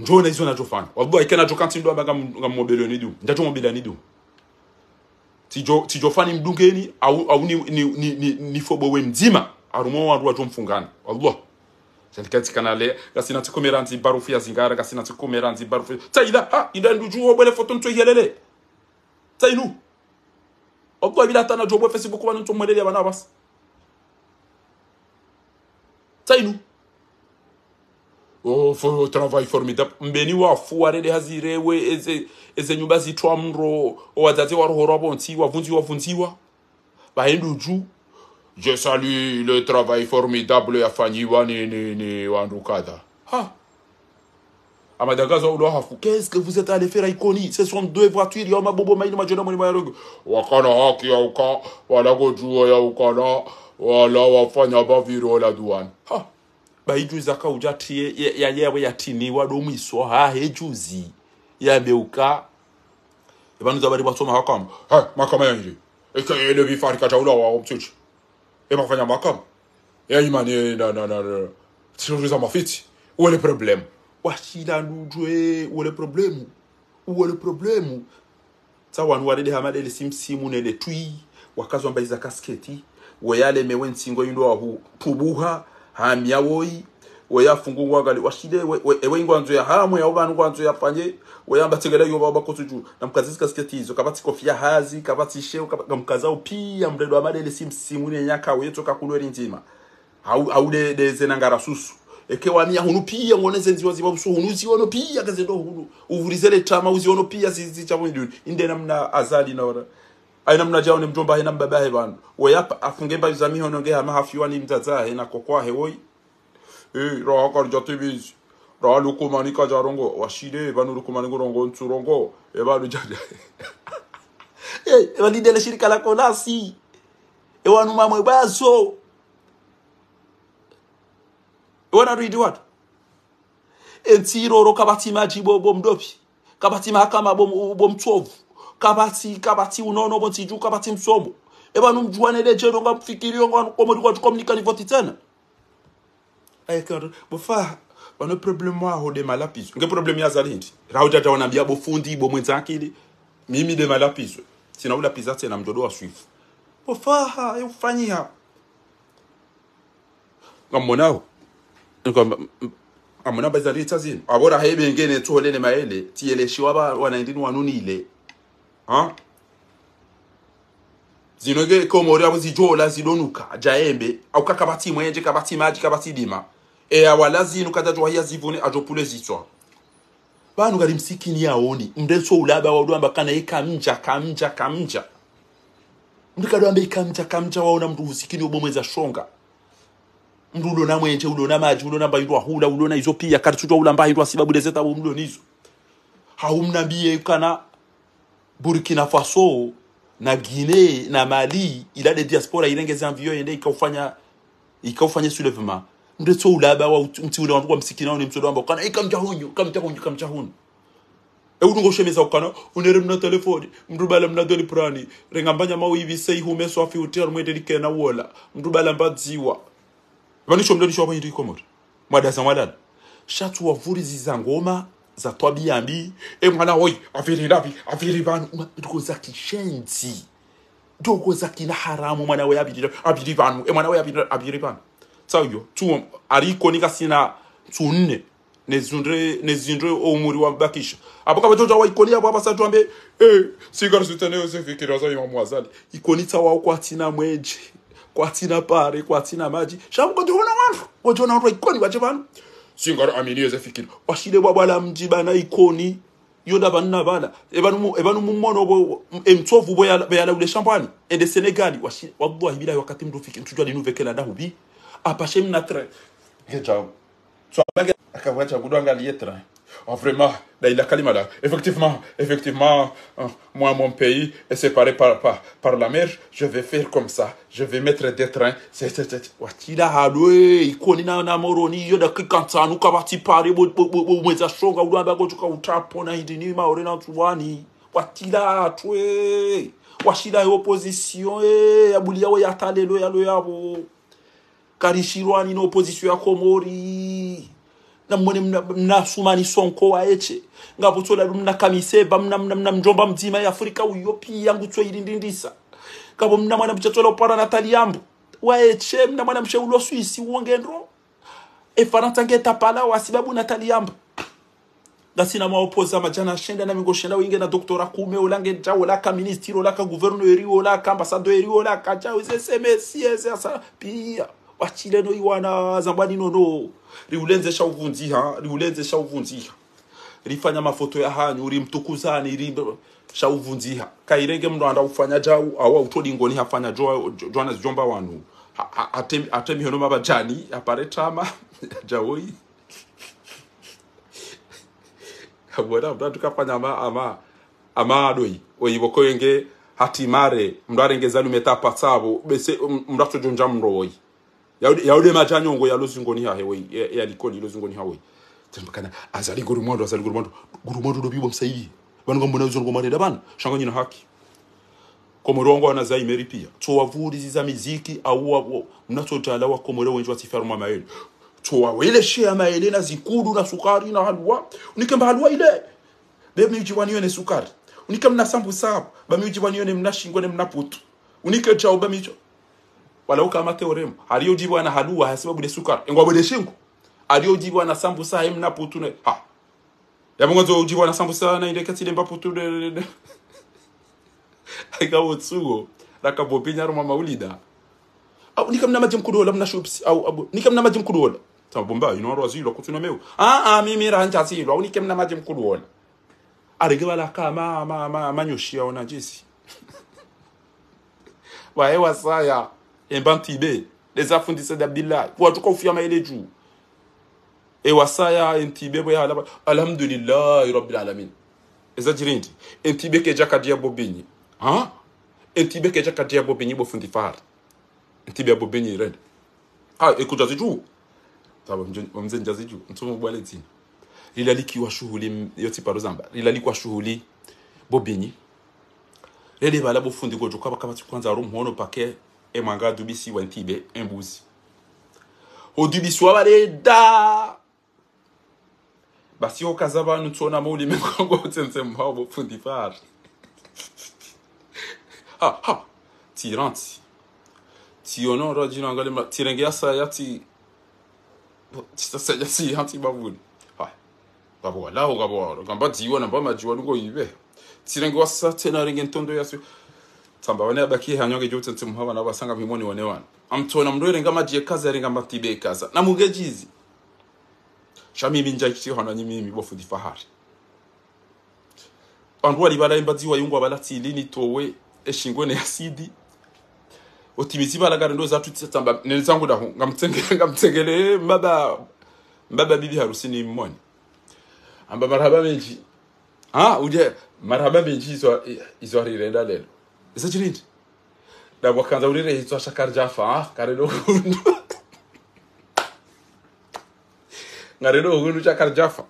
Speaker 1: Njou yon a yon a jofan. Wabou a iken a jokan ti ndou a baga mwobel yo nidou. Nja jom mwobel yo nidou. Ti jofan yon blun geni, a ou ni fobo we mdima, a rumon wan rwa jom fungan. Wabou a. Jelikè ti kanale, gasi nati koumeran ti barufi ya zingara, gasi nati koumeran ti barufi. Tè yon a, ha, yon a ndou jou wabwele foton twe yelele. Tè yon a. Wabou a vilat an a jobwe fesivu kouman nouton mwedele ya banabas. Tè Oh, travail formidable mbeni de hazirewe eze, eze nyumba zitwa mro owadzadze warohora vonsi wavunziwa vunziwa ju. je salue le travail formidable yafanyiwa ne, wa kadha ha à Madagascar, on a Qu'est-ce que vous êtes allé faire à Iconi Ce sont deux voitures. Il y ma bobo maïna ma moni mayarogo. Wakana haki ya uka. Wala gojua ya ukana. Wala wafanya baviru la douane. Ha. baijuza kauja ti ya yewe yatiniwa domwiso ha hejuzi yabeuka ebanuza bari basoma hakam ha makama yanjye ekele bifarika taula wa mtuchi emafanya makama yayimani e, na na na tiruza mafiti problem uwele problemu washila nudwe uwele problemu uwele problemu tsawanu warede hamadele simsimu nele twi wakazwambaiza kasketi weyale mewe nsingo yindo hu tubuha hamia hamya woyi weyafunga ngwangali washide ewe ingwanzo ya hamu ya hamwe abo bantu ngwanzo yapanye weyamba tegela yo baba kotuju na mkazi sikasikia tizo kabati kofia hazi kabati sheo mkaza upi ya mredo wa madele sim simune nyaka wetu kakulweli nzima au au de de zenangara susu ekewa ya hunu pia ngoneze nzi wazi wabusu hunu zi ziwono pia do hunu uvurizele tama uziono pia zizi chabwe nduni inde mna azali na wana aina mnajao ni mjomba hena mbabahe bana weyapa afungemba zamiho nongeha mahafiwa ni mzaza hena kokwahe woi e raha karjatibizi raha lukumani kajarongo washide banu lukumani ngurongo ntsurongo ebanu jaja e walindele shirika lako nasi ewanu mamwe bazo wanarudi watu entsiroro kabati majibobo mdopi kabati mahakama bomtsovu bom Kabati, kabati, unonon, non, bon sijou, kabati msomo. Ewa nou mjwane le jenon, mfikiri yon, mwen komodi, mwen jikom, mwen nikani voti tena. Ae, kè, mwen fa, mwen nou problem wak ou dema lapis. Mwen gen problem ya zaninti. Rau jajan wana biya, mwen fondi, mwen tanki li. Mwen mi dema lapis. Sina ou lapis aten, mwen jodo aswif. Mwen fa, mwen fanyi ya. Mwen mwona ou. Mwen mwona ba zaninti zaninti zin. Agoda hebe nge neto lene ma ele, ti ele shi waba wana indin wan Hein? ha zinogere komori abo zijola zidonuka jaembe auka kabati mwenye kabati maji kabati dima e awala zinu jwa hiya zivone ajopule zitwa banu gari msikini yaoni mdenso ulaba wadwamba kana ikamja e kamja kamja mndikadwamba ikamja kamja e waona mndu usikini obomweza shonga mndu ulona mwenje ulona maji ulona mbayindwa hula ulona izo pia karitutwa ula mbayindwa sibabulezeta bo mlonizo biye kana burkina faso na guinée na mali il a des diaspora ilengeza mvio yende ikaufanya ikaufanya soulevement ndetso ulaba wa mti ule wantu msikina ni mtodo ambao kana ikamja hunyu kamja hunyu kamja hunyu e udungo shemeza ukana unere mna telefoni mrubala mna doli prani rengambanya mau hivi sei hume swafi utia mwende dike na wola mrubala mbadziwa vanisho mdani shwa panyi tukomori mwadaza mwadala shatu wavuri zizangoma za twabiambi e mwana oyi avirilavi aviri vanhu za kishenzi za kina haramu mwana we aviri vanhu e mwana we aviri vanhu tsauyo tu ariko nikasina tsunne nezindre nezindre omuri wa bakisha kapa tota wa apo apa basa tuambe eh sigara sitane yosefikira za imam wazali ikoni tsawa kwatina mweje kwatina pare kwatina maji shamko shamu wanfu wanhu kodiona wanhu ikoni wa vanhu singari amiriyo ezefikiri washire bwabala mjiba na ikoni yonda banna bala ebanu ebanu mumono e bo emtovu bo yala ule champagne et de Senegal washi wallahi un wakati mdu fikiri tujua la dahubi apashe mna tre oh, vraiment, Daïla Kalimada, effectivement, effectivement, hein, moi, mon pays est séparé par, par, par la mer, je vais faire comme ça, je vais mettre des trains, c'est, c'est, c'est, watila halwe, ikonina na moroni, yoda kikantanu, kabati pare, mweza shonga, ulamba gochuka utapona, hidini maorena tuwani, watila twe, washila opposition, eh, abulia we yatale lo yalo yabo, oh. karishirwani na opposition ya komori, namone mnasumanisonko mna waeche ngavotsolali mnakamiseba mnamjomba mna, mna, mdzima yafrika uyo pia ngutso irindindisa ngavo mna mwana mchatsola uparana taliambu waeche mna mwana mshe uloswisi uongenro efaransa ngetapala wasibabu na taliambu ngasina maopoza majana ashenda namingoshenda winge na doktora kume ulange ja olaka ministiri olaka guverno eriwo olaka ambasado eriwo olaka jawise smsiese asa pia wachile no iwana zambwani nono riulenzesha uvunziha riulenzesha uvunziha rifanya mafoto ya hanyu rimtukuzani ri shauvunziha kairenge mno anda ufanya jau awa utodingoni hafanya jo jwana jomba wanu atemi atemi hono mabajani apare tama jawoi abora mda tukafanya ama ama ama amadoi oyibokoyenge hatimare mndu arengeza lumetapa sabo bese mndu atojonja mroi yaude machanyongo yalozingoni hahewe yalikoni ilozingoni hawe tembakana azali guru mondo azali guru mondo guru mondo mwandu dobiwa msaidi vanhu ngambona uzongo mari davana shanga nyina haki komorongo ana ana zaimeri pia to za miziki au mnacho tala wa komoro wenjwa mama yenu wenji watifaruma shi ya maele na zikudu na sukari na halwa unikemba halwa ile bebe bemiujiwaniwe yone sukari unikem na sambusabu bamiji ne mnashingwa ne mnaputu unikechaubamicho walauka amate oremu aliyojibwa na haluwa sababu de sukar engwa bode shingu aliyojibwa na sambusa hem na putune ha yabongo zo jibwa na sambusa na ile katile mbapo tu wotsugo aikawo tsugo rakabobinya mama ulida au nikamna maji mkudola mna shubs au abu nikamna maji mkudola tama bomba ino rozi ilo kutuna meu ah ah mimi ranja silo au nikamna maji mkudola aregwa la kama ma ma manyoshia ona jisi wae wasaya En ban tibè, le zafondi sè dabillay. Pwa djou konfiyama e le djou. E wasaya, en tibè bo ya alabay. Alamdounillay, robil alamin. E zajirinj, en tibè ke jaka diya bobe nye. Ha? En tibè ke jaka diya bobe nye bofondi fahar. En tibè bobe nye, red. Ha, e kou jazidjou? Taba, mwen jazidjou. Mwen sou mwen wale zin. Lila li ki wachuhuli, yoti parozamba. Lila li kou wachuhuli, bobe nye. Red e bala bofondi gojokaba, kabati kwanza rom, Eman gwa dubisi wènti bè enbouzi. O dubi swa wère da! Bati yo kazaba anou tsona mouni men kwa mwen kwa ten sen mwa wopon di far. Ha! Ha! Ti ranti. Ti yonon roj nan gwa leman. Ti rengi yasa ya ti. Ti tasen yasi yanti babouni. Ha! Babou wala ou gabou wala. Gan ba di yonan, ba ma di yonan, nou gwa yive. Ti rengi yasa tena rengen tondo yasi. tamba wane bane abakiha nyonge jutse ntsimhaba na basanga mimoni wone wana amtona mndwere ngama je kaza yarenga matibe kaza namugejizi shamimi minja kiti hana nyimi mibofu difahari li bala imbazi wa yungu abalati lini towe eshingone asidi otimizi bala gara ndo zatu tsamba nelizangu daho ngamtsengele mtengele mbaba mbaba bibi harusi ni mmoni amba marhaba menji ha uje marhaba menji izo izo rirenda lelo Desa chine indi? Dabwa kanda wile rejitwa chakar jafa, ha? Karelo wounu. Karelo wounu chakar jafa.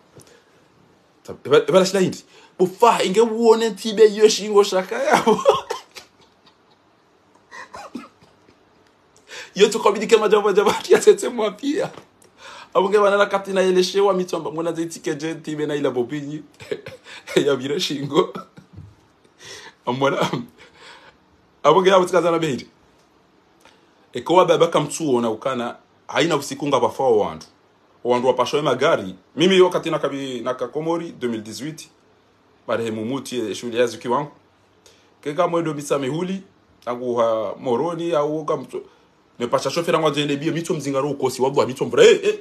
Speaker 1: Ebala chine indi? Bufa, inge wounen tibe yoy shingo chakar yaw. Yon tukomi dike majan wajan wajan, ati ati ati mwapiya. Amon gen manan la kati na yele shewa, mi twamba mwona zi tike jen tibe na ila bobe yi. E yaw yire shingo. Amon amon. abonge yabo tsikazana beire ekowa baba kamtsuo na ukana haina usikunga bafwa wandu wandu wapashwe magari mimi wakati na kakomori 2018 marehemu muti eh, shule ziki wangu keka mwendo misa mihuli huli ha moroni au kamtsuo nepasha shofera ngwanzo ende bia mitso mzinga ro kosi wabwa mitso mvra eh, eh.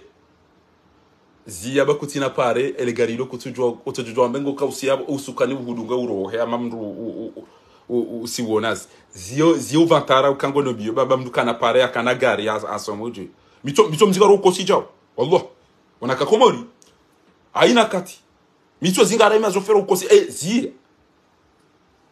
Speaker 1: ziya bakutina pare ele gari lo kutujwa utujwa mbengo kausi yabo usukani uhudunga urohe ama mndu usiuonazi zio zio vantara ukango no bio baba mndu kana pare kana gari asoma uje mito mito mzika ro kosi jao wallah wanaka kakomori aina kati micho zingara ima fero kosi eh zi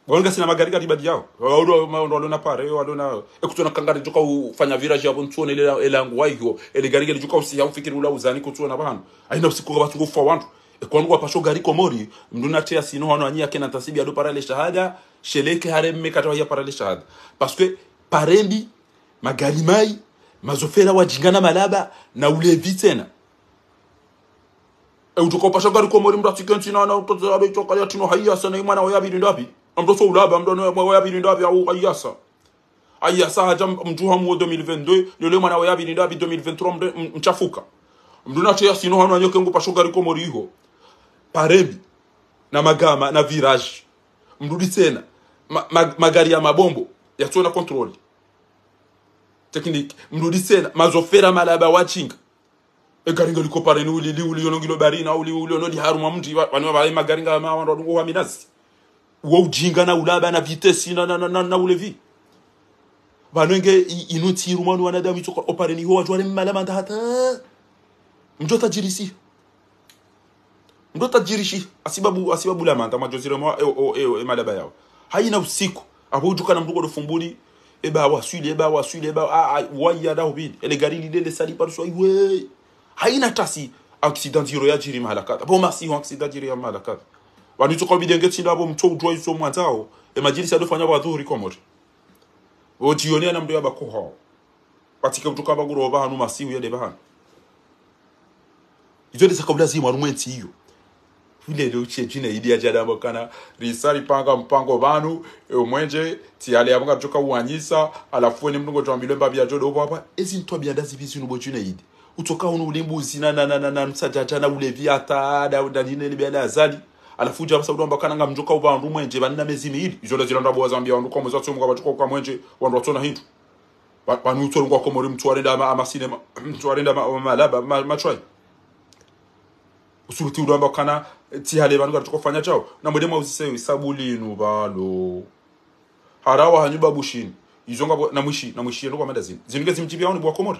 Speaker 1: bonga sina magari gari badi yao wao na pare waliona ekutona kangari joka ufanya viraji yabo ntone ile ile ngwa hiyo ile gari gari joka usi ufikiri ula uzani kutuona bana aina usikuga watu kufa wantu kwangu gari komori mduna tia sino hano anyi akena tasibi ado parale shahada sheleke hare mmekata ya parale shahada parce que parembi magarimai mazofera wa jingana malaba na ulevi tena e utoko gari komori mndu atikensi na na utozo abe choka ya tino haya sana imana waya bidu ndapi amdo so ulaba amdo no waya bidu ndapi au haya sana aya saa haja mjuha muo 2022 lele mwana waya bidu ndapi 2023 mchafuka mndu natea sino hano anyokengu pashogariko komori iho paremi na magama na viraji mrudi tena ma, ma, magari ya mabombo yationa control technique mrudi tena mazofera malaba wachinga egaringa liko pareni ulili ulionongilo barina uli uli ulionoli haruma mti wanwa bale magaringa ma wanwa wa minasi wo ujinga na ulaba na vitesi na na, na, na na ulevi nge vanenge inutirumwanu wanadamu icho opareni ho watu wale mmalama hata mjota jirisi ndotajirishi asibabu asibabu la manta majozire mwa eo eo emadaba yao haina usiku abo jukana mrugo do fumbuli eba waswile eba waswile eba a ya da hobid ele gari li le sali par soi we haina tasi accident yiro ya jiri mahala kata bo masi ho accident jiri ya mahala kata wanu tuko bidenge chinda bo mcho udwa iso mwatao emajirisi adofanya kwa dhuhuri kwa mori wo jionea na mdo ya bakoha patika mtuka baguro bahanu masi uyade bahanu izo de kabla zi marumenti hiyo lero chechina idia chadambokana risari panga mpango vanu omwenje e tiale yapo katoka uwanyisa alafuene mtungo twa milemba bya jodo papa ezintwa byandazi bizintu bochina idi utoka uno ulimbuzi na na na na msatatana ulevi ata da udanine byada azali alafu jaba saudu ambakana nga mjoka uvandu mwenje banna mezimi ili ijola zilanda bwa zambia wandu kwa mzatsho mwa batuko kwa mwenje wandu watona hindu banutso ngwa komori mtu arenda ama sinema mtu arenda malaba machwai ma, ma, ma, ma, ma, ma, ma, ma, usukuthi ulwamba kana eh, tihale vanhu kati kofanya chao namwede mwauziseyo isabulinu valo harawa hanyu babushini izonga namwishi namwishiye ndokwamanda zinu zinu ke zimchipyawo ni bwakomora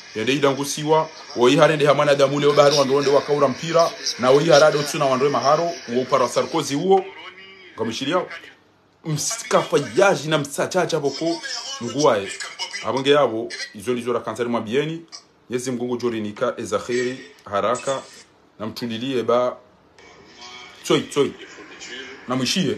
Speaker 1: yende idangusiwa oiharende hamana damule obahari wandoronde wakaura mpira na oiharade otsuna wandoe maharo woupara sarkozi uwo ngamishiliao msikafa yaji na msachacha boko nguwae abonge yabo izo ndizo rakansari mwabieni yezi mgungu jorinika eza kheri haraka na mtulilie ba tsoi tsoi namwishie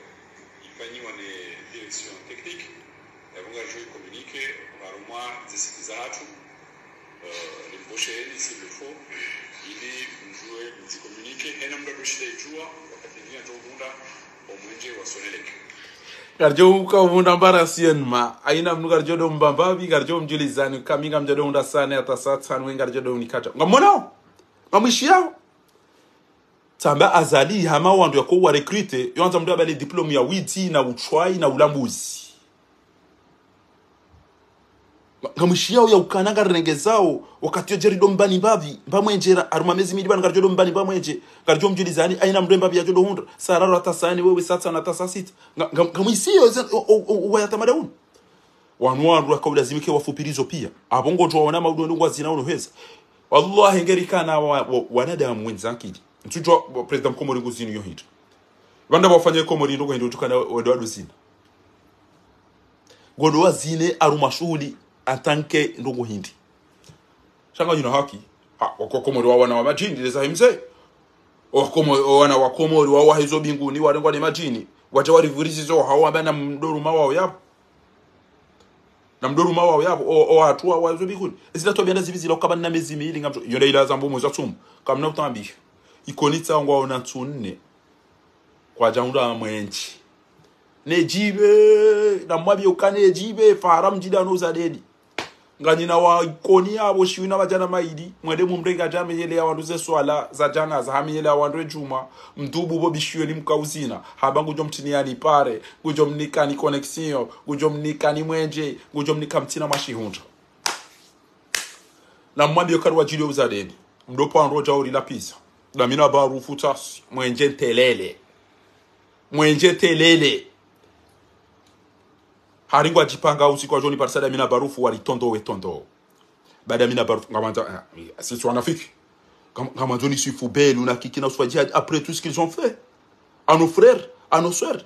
Speaker 1: compagnie, on est direction technique Et yavuga je communique barumwa zisikiza hacu uh, limboshe heli si lefo ili mjue mzikommunike hena mda doshida ijua wakati ngine tobunda omwenje wasoneleke garjo kauvunda mbara sienma aina mnu garjo do mbambabi garjo mjuli zani kaminga mjado unda sane atasatsanwe garjo do unikata ngamwonao ngamwishi yao tsamba azali hama wandu ya yako warekrute anza mndu abale diplomu ya witi na uchwai na ulambuzi ngamushi yao ya ukananga renge zao wakati yo jeri do mbani mbavi mbamwenjera aruma mezi midi bana garjo do mbani mbamwenje garjo zani aina mdo mbavi ya jodo hundra sararo atasani wewe satsa na tasasita ngamuisi yo wayatamada unu wanwaru akaulazimike wafupirizo pia abongo jwa wana maudu nungwa zina unuheza wallahi ngerikana wa, wa, wanadamu wenzakili ntujwa president komori kuzini iyo hira banda bafanye komori ndo guhinduka kana wedo waduzina godo wazine arumashuli atanke ndo hindi shanga yuna haki ha wako komori wa wana wa majini leza himse wako wana wa komori wa hizo binguni wa walengwa ni majini wacha warivurizi zo hawa bana mdoruma wao yapo na mdoruma wao yapo o, o hatua wazo binguni zila tobe zitatobiana zibizi lokabana mezi miili ngamjo yonde ila zambu mweza tumu kamna utambi kamna utambi ngwa ona tsunne kwajanguda mwenchi ne jibe na ukane jibe faram jida no mjidanoza dedi na wa ikoni yabo shiwina bajana maidi mwende jame yele ya wanduze swala za jana janaza hamenyele ya wandwe juma mdubu bo ni mkauzina haba ngujo mtiniani pare ngujo mnikani connexion ngujo ni mwenje ngujo mnikamtina mashihunja na mwambio wa jilio uzadeni mdopo anroja uri la pisa na mina damina barufuta mwenje telele mwenje telele haringwa jipanga usiku wa jioni parsa damina barufu walitondo wetondo baada mina barufu ngamanja sisi wanafiki ngamanja ni sifu belle una kiki na uswajia après tout ce qu'ils ont fait à nos frères à nos sœurs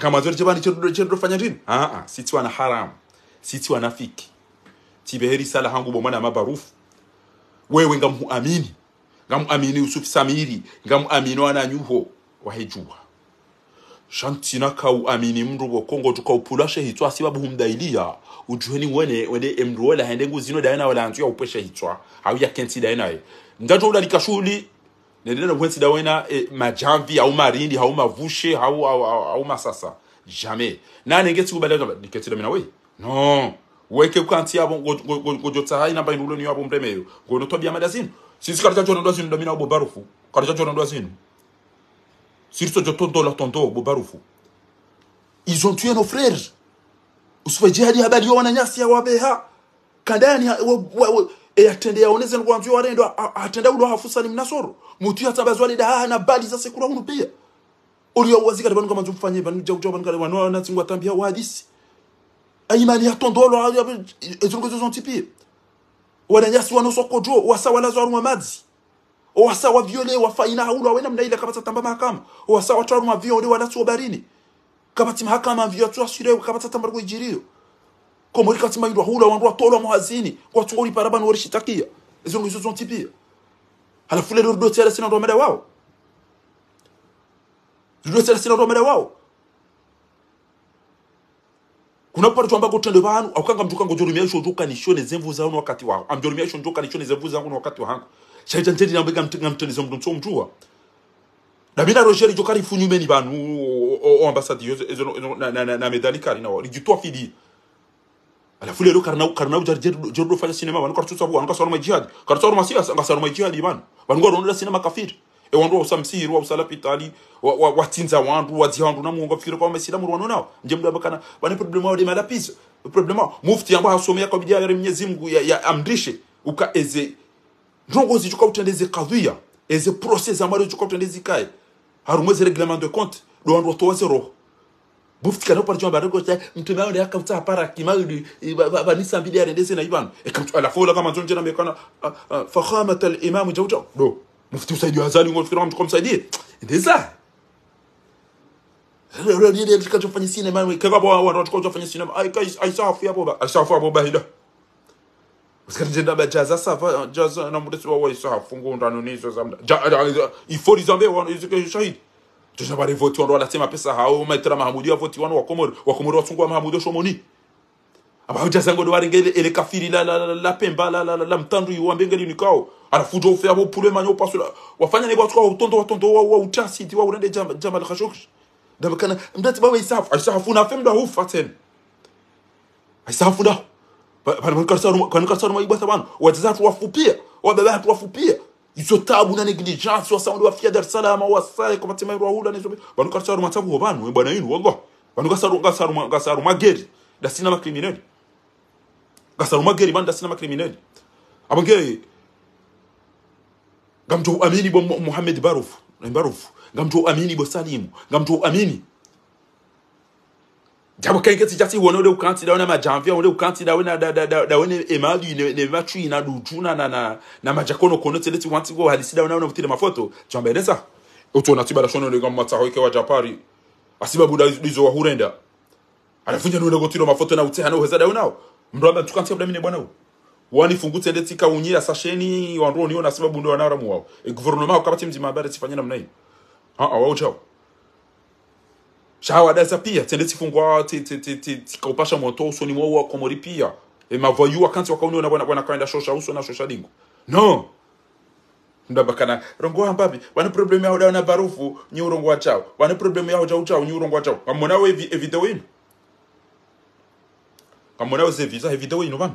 Speaker 1: ngamanja jebani chendo chendo fanya nini ah ah sisi wana haram sisi wanafiki tibeheri sala hangu bomana mabarufu wewe ngamuamini amini Yusuf Samiri wana nyuho wahejua shantina kauamini mndu bokongo tukaupulashe hitwa sibabu humdailia ujuheni wene wende emndu wala hende zino daena wala antu ya upeshe hitwa au ya kenti daena ye ndato ula likashuli na wensi dawena e, majamvi au marindi au mavushe au au, au, au masasa jame na nengeti kubale ndaba niketi damina we no weke kanti yabo ngojotsa haina ba ndulo ni yabo mremeyo ngono tobia madazini sisi katika chono ndo sinu damina bo barufu katika chono ndo sinu sirso jo tonto la tonto bo barufu ils ont tué nos frères usiwe jihadi habari yo wananyasi ya wabeha kandani eyatende yaoneze nkwanzwe warendo atende ulo hafusa ni mnasoro mutu yatsabazwa da haha na bali za sekura uno pia uliyo wazika tabanu kama mfanye banu jau jau banu kale wanao na tsingwa tambia wa hadisi aimani ya tondolo ezongo zo zontipie wananyasi wanosokodro wasa walazwarumwa madzi wasa waviole wafa ina haulu wena mnaile kapata tamba mahakama wasa owasa vio vyolewa latsuo barini kapati mahakama vio mvyo asire kapata tamba rwejiriyo komori kati mailwa hula wandu watolwa muhazini kwa tuori parabano warishitakia izo ngizo zontipia halafu lelo rudotsela sina ndo mada wao rudotsela sina ndo mada wao kuna pale tu ambako tende bantu akanga mjuka ngojorumia isho njuka nishone zemvu zangu wakati wao amjorumia isho njuka nishone zemvu zangu wakati wangu shaita na mbega mtenga mtende zemvu ntso mjua na mina rojeri jokari ni bantu o ambasadi ezo na na na medali kali na lijitoa fidi ala fule lo karna karna jar jar do fanya sinema banu kartu sabu anga sarma jihad kartu sarma siasa anga sarma saru majihad iman banu ndo sinema kafiri ewandu wa usamsiri wa usala pitali wa, wa, watinza wandu wa wandu na mungu fikira kwa mesilamu muru nao nje mdu abakana bani problema wa dema lapisa problema mufti ambao hasomea kwa bidii ya Mwenyezi Mungu ya, ya amrishe uka eze ndongo zichuka utendeze kadhia eze process ambayo zichuka utendeze kai harumweze reglement de compte do wandu watoze roho mufti kana para jamba rego cha mtume wao yaka utsa para kimaudi vanisa mbili arendeze na ibanu ekamtu alafola kama njonje na mekana fakhamat al-imam jawja do mufti azali ngofikiria mtu kwa msaidie ndiza ile c'est sinema kaka ça, watu watakachofanya sinema aisafu hapo ba aisafu hapo ba hida usikatenda ba jaza safa ça. na mtu wao il faut les za ifori zambe wana izike shahidi tuja bare voti la wanasema pesa hao maitra mahamudi wa voti wana wa komoro wa komoro wasungwa mahamudi shomoni aba jaza ngodo kafiri la la la pemba la la la mtandu anafuja ufea upulwe manyo pasula wafanya ni watu utondo watondo wa wa utasi ti wa unende jamba jamba la khashoksh kana mdati bawe isaf isafu na fem femda hufa ten isafu da bana mkarsaru kan kasaru karsaru maibwa taban watazatu wafupia wababatu wafupia izo tabu na negligence wa saundi wa fia dar salama wa sare kwa matima ruhula nizo bana karsaru matabu bana bana yinu wallah bana kasaru karsaru kasaru mageri da dasina makriminali kasaru mageri bana dasina makriminali abageri nga mtouamini bwa muhamed barofu Barufu, eh, nga amini bo salimu nga amini. jabo kenge ti jati wone de ukanti da wona ma janvier, majamvia de ukanti da wona da, da, da, da wona emadu ne ne matu ina na dutu na na na ma jakono kono tele leti wanti go hadisi da wona wona wone wone vutile mafoto jambeleza utu na tibada shono lega mata hoike wa japari Asiba buda dizo wa hurenda anafunja nule ma mafoto na utihana heza da unao mbrada tukanti abda mine bwana wani fungutse ndetika unyira sasheni wanro niona sababu ndio wanaramu wao e guvernoma wakapati mjima habari sifanya namna hii ha ha wao chao shawa dasa pia tende tifungwa tikaupasha moto ni mwao kwa mori pia e mavoyu akanti wakaoni wakauniona bwana bwana kaenda shosha uso na shosha dingo no ndabakana rongo ambabi wana problem yao dawa na barufu ni urongo wa chao wana problem yao chao chao ni urongo wa chao amona wewe video ino amona wewe e video visa video ino bana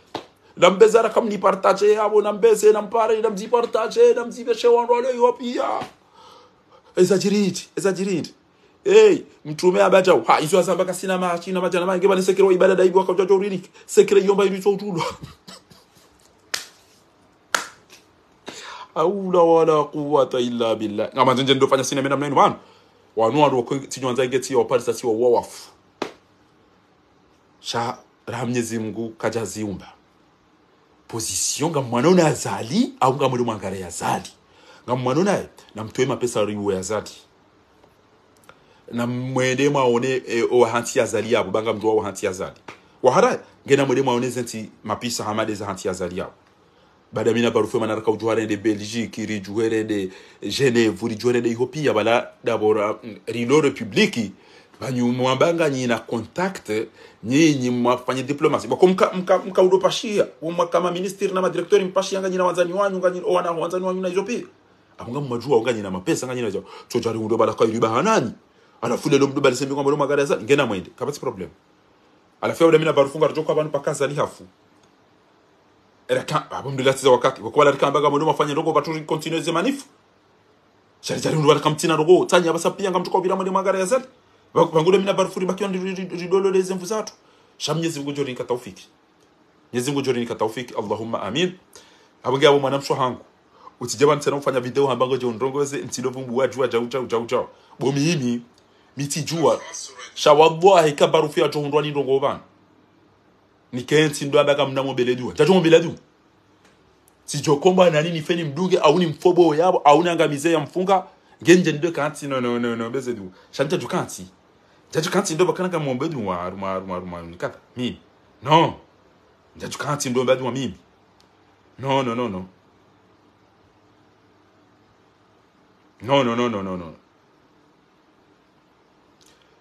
Speaker 1: nambezara kama nipartaje abo nambeze nampare namzipartaje namzibeshe wanwale yopia ezajiriti ezajiriti Hey, mtume abata ha izo asamba kasina machi na bajana mange bane sekere ibada daibu akajojo riniki sekere yomba ili tsotulo aula wala quwwata illa billah na nje ndo fanya sina mena mnaino bana wanua tinyo tinywanza geti ya parisa si wa wafu cha ramnyezi kaja ziumba position nga mwana azali au nga mwene mwangala azali nga mwana na namtoe mapesa riwe yazali na mwende mwaone e, owahanti yazali yabo banga mndu wawahanti yazali wahara ngena mwende mwaone zenti mapisa hamade za hanti yazali yabo bada mina raka ujuare de belgique rijuherende genève rijuherende iho pia bala dabora rilo mm, republiki vanyumwambanga nyina contact nyinyi mwafanye diplomasi bako mkaudopashia mka, mka umwe kama ministeri na madirektori mpashianga nyina wanzani wanyu nganyina wanzani wanyu naizyo pia akunga mmajua unga nyina mapesa nga nyina chojari udobala kwa iliba hanani anafule lo mdo mdobala sembi kwamba lo magara za ngena mwende kapati problem alafia wada mina barufunga rajoko abantu pakaza lihafu eraka abamdullah tiza wakati kwa wala rikamba ngamo mafanya ndogo baturi continue zemanifu sharijari udobala kamtina ndogo tanya basa pia ngamtuko bila mwende magara ya zali vangule mina varifuri vakiwa ridolo lezemvu zathu sha mnyezi jori nika taufiki mnyezi jori nika taufiki allahumma amin abongea bo mwana mshohangu utije bantu tena ufanya video hambango je ndongoweze ntido wa jua jau jau jau jau bo mimi miti jua sha heka barufi ajo ndwa ni ndongo bana nikenti ndo abaka mna mnamo belejua jacho mbelejua sijokomba na nini feni mdunge au ni mfobo yabo au ni angamize ya mfunga ngenje ndo kanti no no no no beze du shanta du kanti njacukansi ndoba kanaka mwombe duma ruma ruma ruma nikata mimi no njacukansi ndombe duma mimi no no no no no no no no no no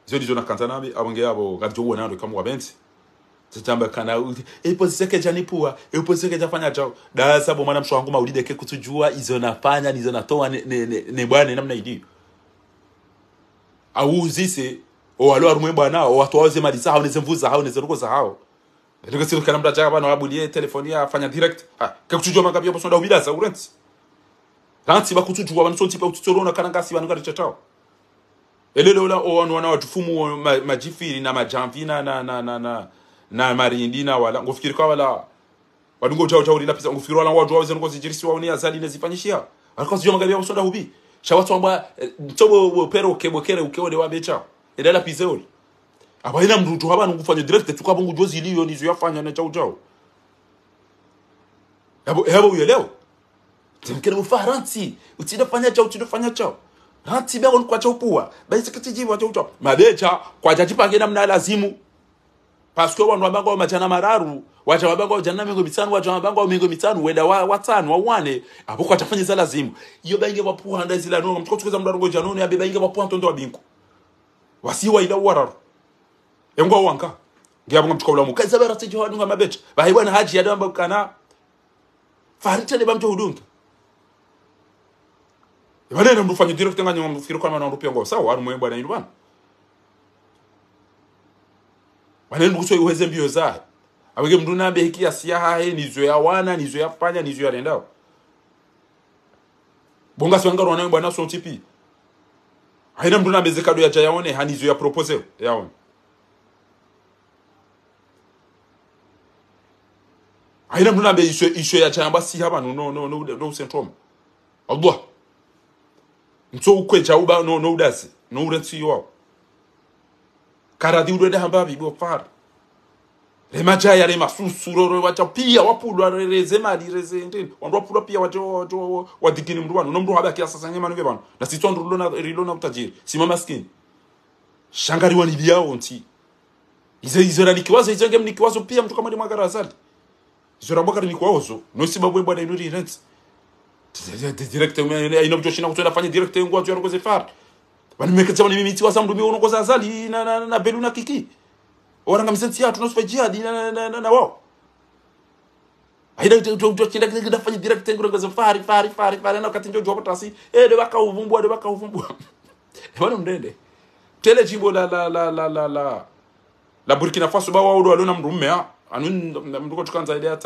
Speaker 1: zio ndizo kanta nabi abonge yabo kadyo wana ndo wa bensi tichamba kana iposiseke chanipuwa iposiseke jafanya chao da sabo mwana msho wangu maulideke kutujua izo nafanya nizo natoa ne, ne, ne, ne bwana namna idio auzise owalwarumwe oh, bwana owatowaoze oh, mali zahawo nezemvu zahawo nezeruko zahawo majifiri na majamvina na na edala pizeoli apaina mndutu hapano nkufanya direct tukapo ngujozi iliyo nizo yafanya na chau chau yabo yabo uyelewa timkene mufa ranti utinafanya chau fanya chau ranti bego ni kwacha upua baisi wa wacha uchau mabecha kwa kwacha chipange mna lazimu paske wanu wabango machana mararu wacha wabango wajana mingo mitano wacha wabango mingo mitano wenda wa watano wa wane apo kwa fanya za lazimu iyo bainge wapuwa handa zila nono mtukochukeza mdarongo janoni abe bainge wapuha ntondo wa binku wasiwa ida wararo engwa wanka ngiyabonga mthuko bulamu kaza baratse jihadu ngamabetha bahibona haji yadamba kana ne bamto hudunga ibane na fanya direct nga nyonga fikira kwa mwana rupia ngo sawa ari mwembo anayi bwana ndu kuso iweze mbio za awege mndu nambe hiki asia he nizo ya wana nizo ya fanya nizo ya rendao bonga swanga swangaro wanayo so tipi aina mndu nabezekado yaja yaone hanizo ya propose yaone aina mndu nabe iswe iswe yaja yamba si haba no no no no no usentoma allah nso ukweja uba no no udasi no urentsi yo karadhi udwede hamba bibo fara remachaya remasusuro vachapiya wapulwa rezemari rezendeni wandu piya wadhigini mndu vanhu nomndu wave akiyasasanya manu vevanhu nasitswa ndu rilona kutajiri sima maskini shangariwa niviyawo nti izo izo ranikiwazo izo ngemnikiwazo piya mndu kamari mwakarasali izo ramwakarinikuwawozo nosiba bwebwana ino rirenzi inobjoshina kutoenda direct na na kiki wanakamsensia tunasufa jihadi na, na, na, na wao aidafanya direct nguragaza fari fari fari fari na wakati ndio jopo tasi eh de baka uvumbwa de baka uvumbwa bwana mdende tele jimbo la la la la la la la Burkina Faso ba wao ndo aliona mrume ah anu mduko tukanza ile